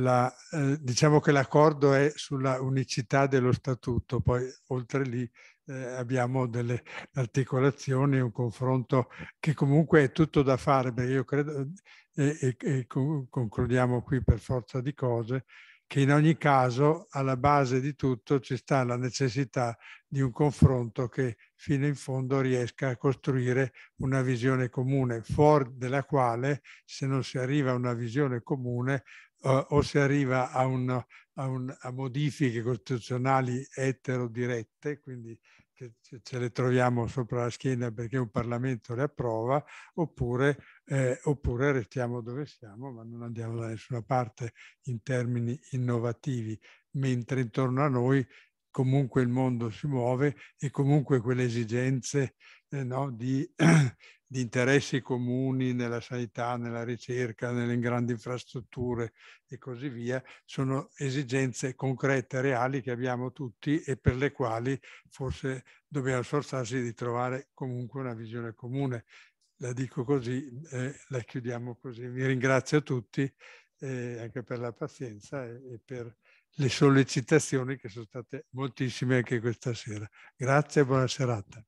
la, eh, diciamo che l'accordo è sulla unicità dello statuto, poi oltre lì eh, abbiamo delle articolazioni, un confronto che comunque è tutto da fare, perché io credo, eh, e, e, e concludiamo qui per forza di cose, che in ogni caso alla base di tutto ci sta la necessità di un confronto che fino in fondo riesca a costruire una visione comune, fuori della quale se non si arriva a una visione comune o si arriva a, un, a, un, a modifiche costituzionali eterodirette, quindi che ce le troviamo sopra la schiena perché un Parlamento le approva, oppure, eh, oppure, restiamo dove siamo, ma non andiamo da nessuna parte in termini innovativi, mentre intorno a noi comunque il mondo si muove e comunque quelle esigenze eh, no, di, di, interessi comuni nella sanità, nella ricerca, nelle grandi infrastrutture e così via, sono esigenze concrete, reali che abbiamo tutti e per le quali forse dobbiamo sforzarsi di trovare comunque una visione comune. La dico così, eh, la chiudiamo così. Vi ringrazio a tutti eh, anche per la pazienza e, e per le sollecitazioni che sono state moltissime anche questa sera. Grazie e buona serata.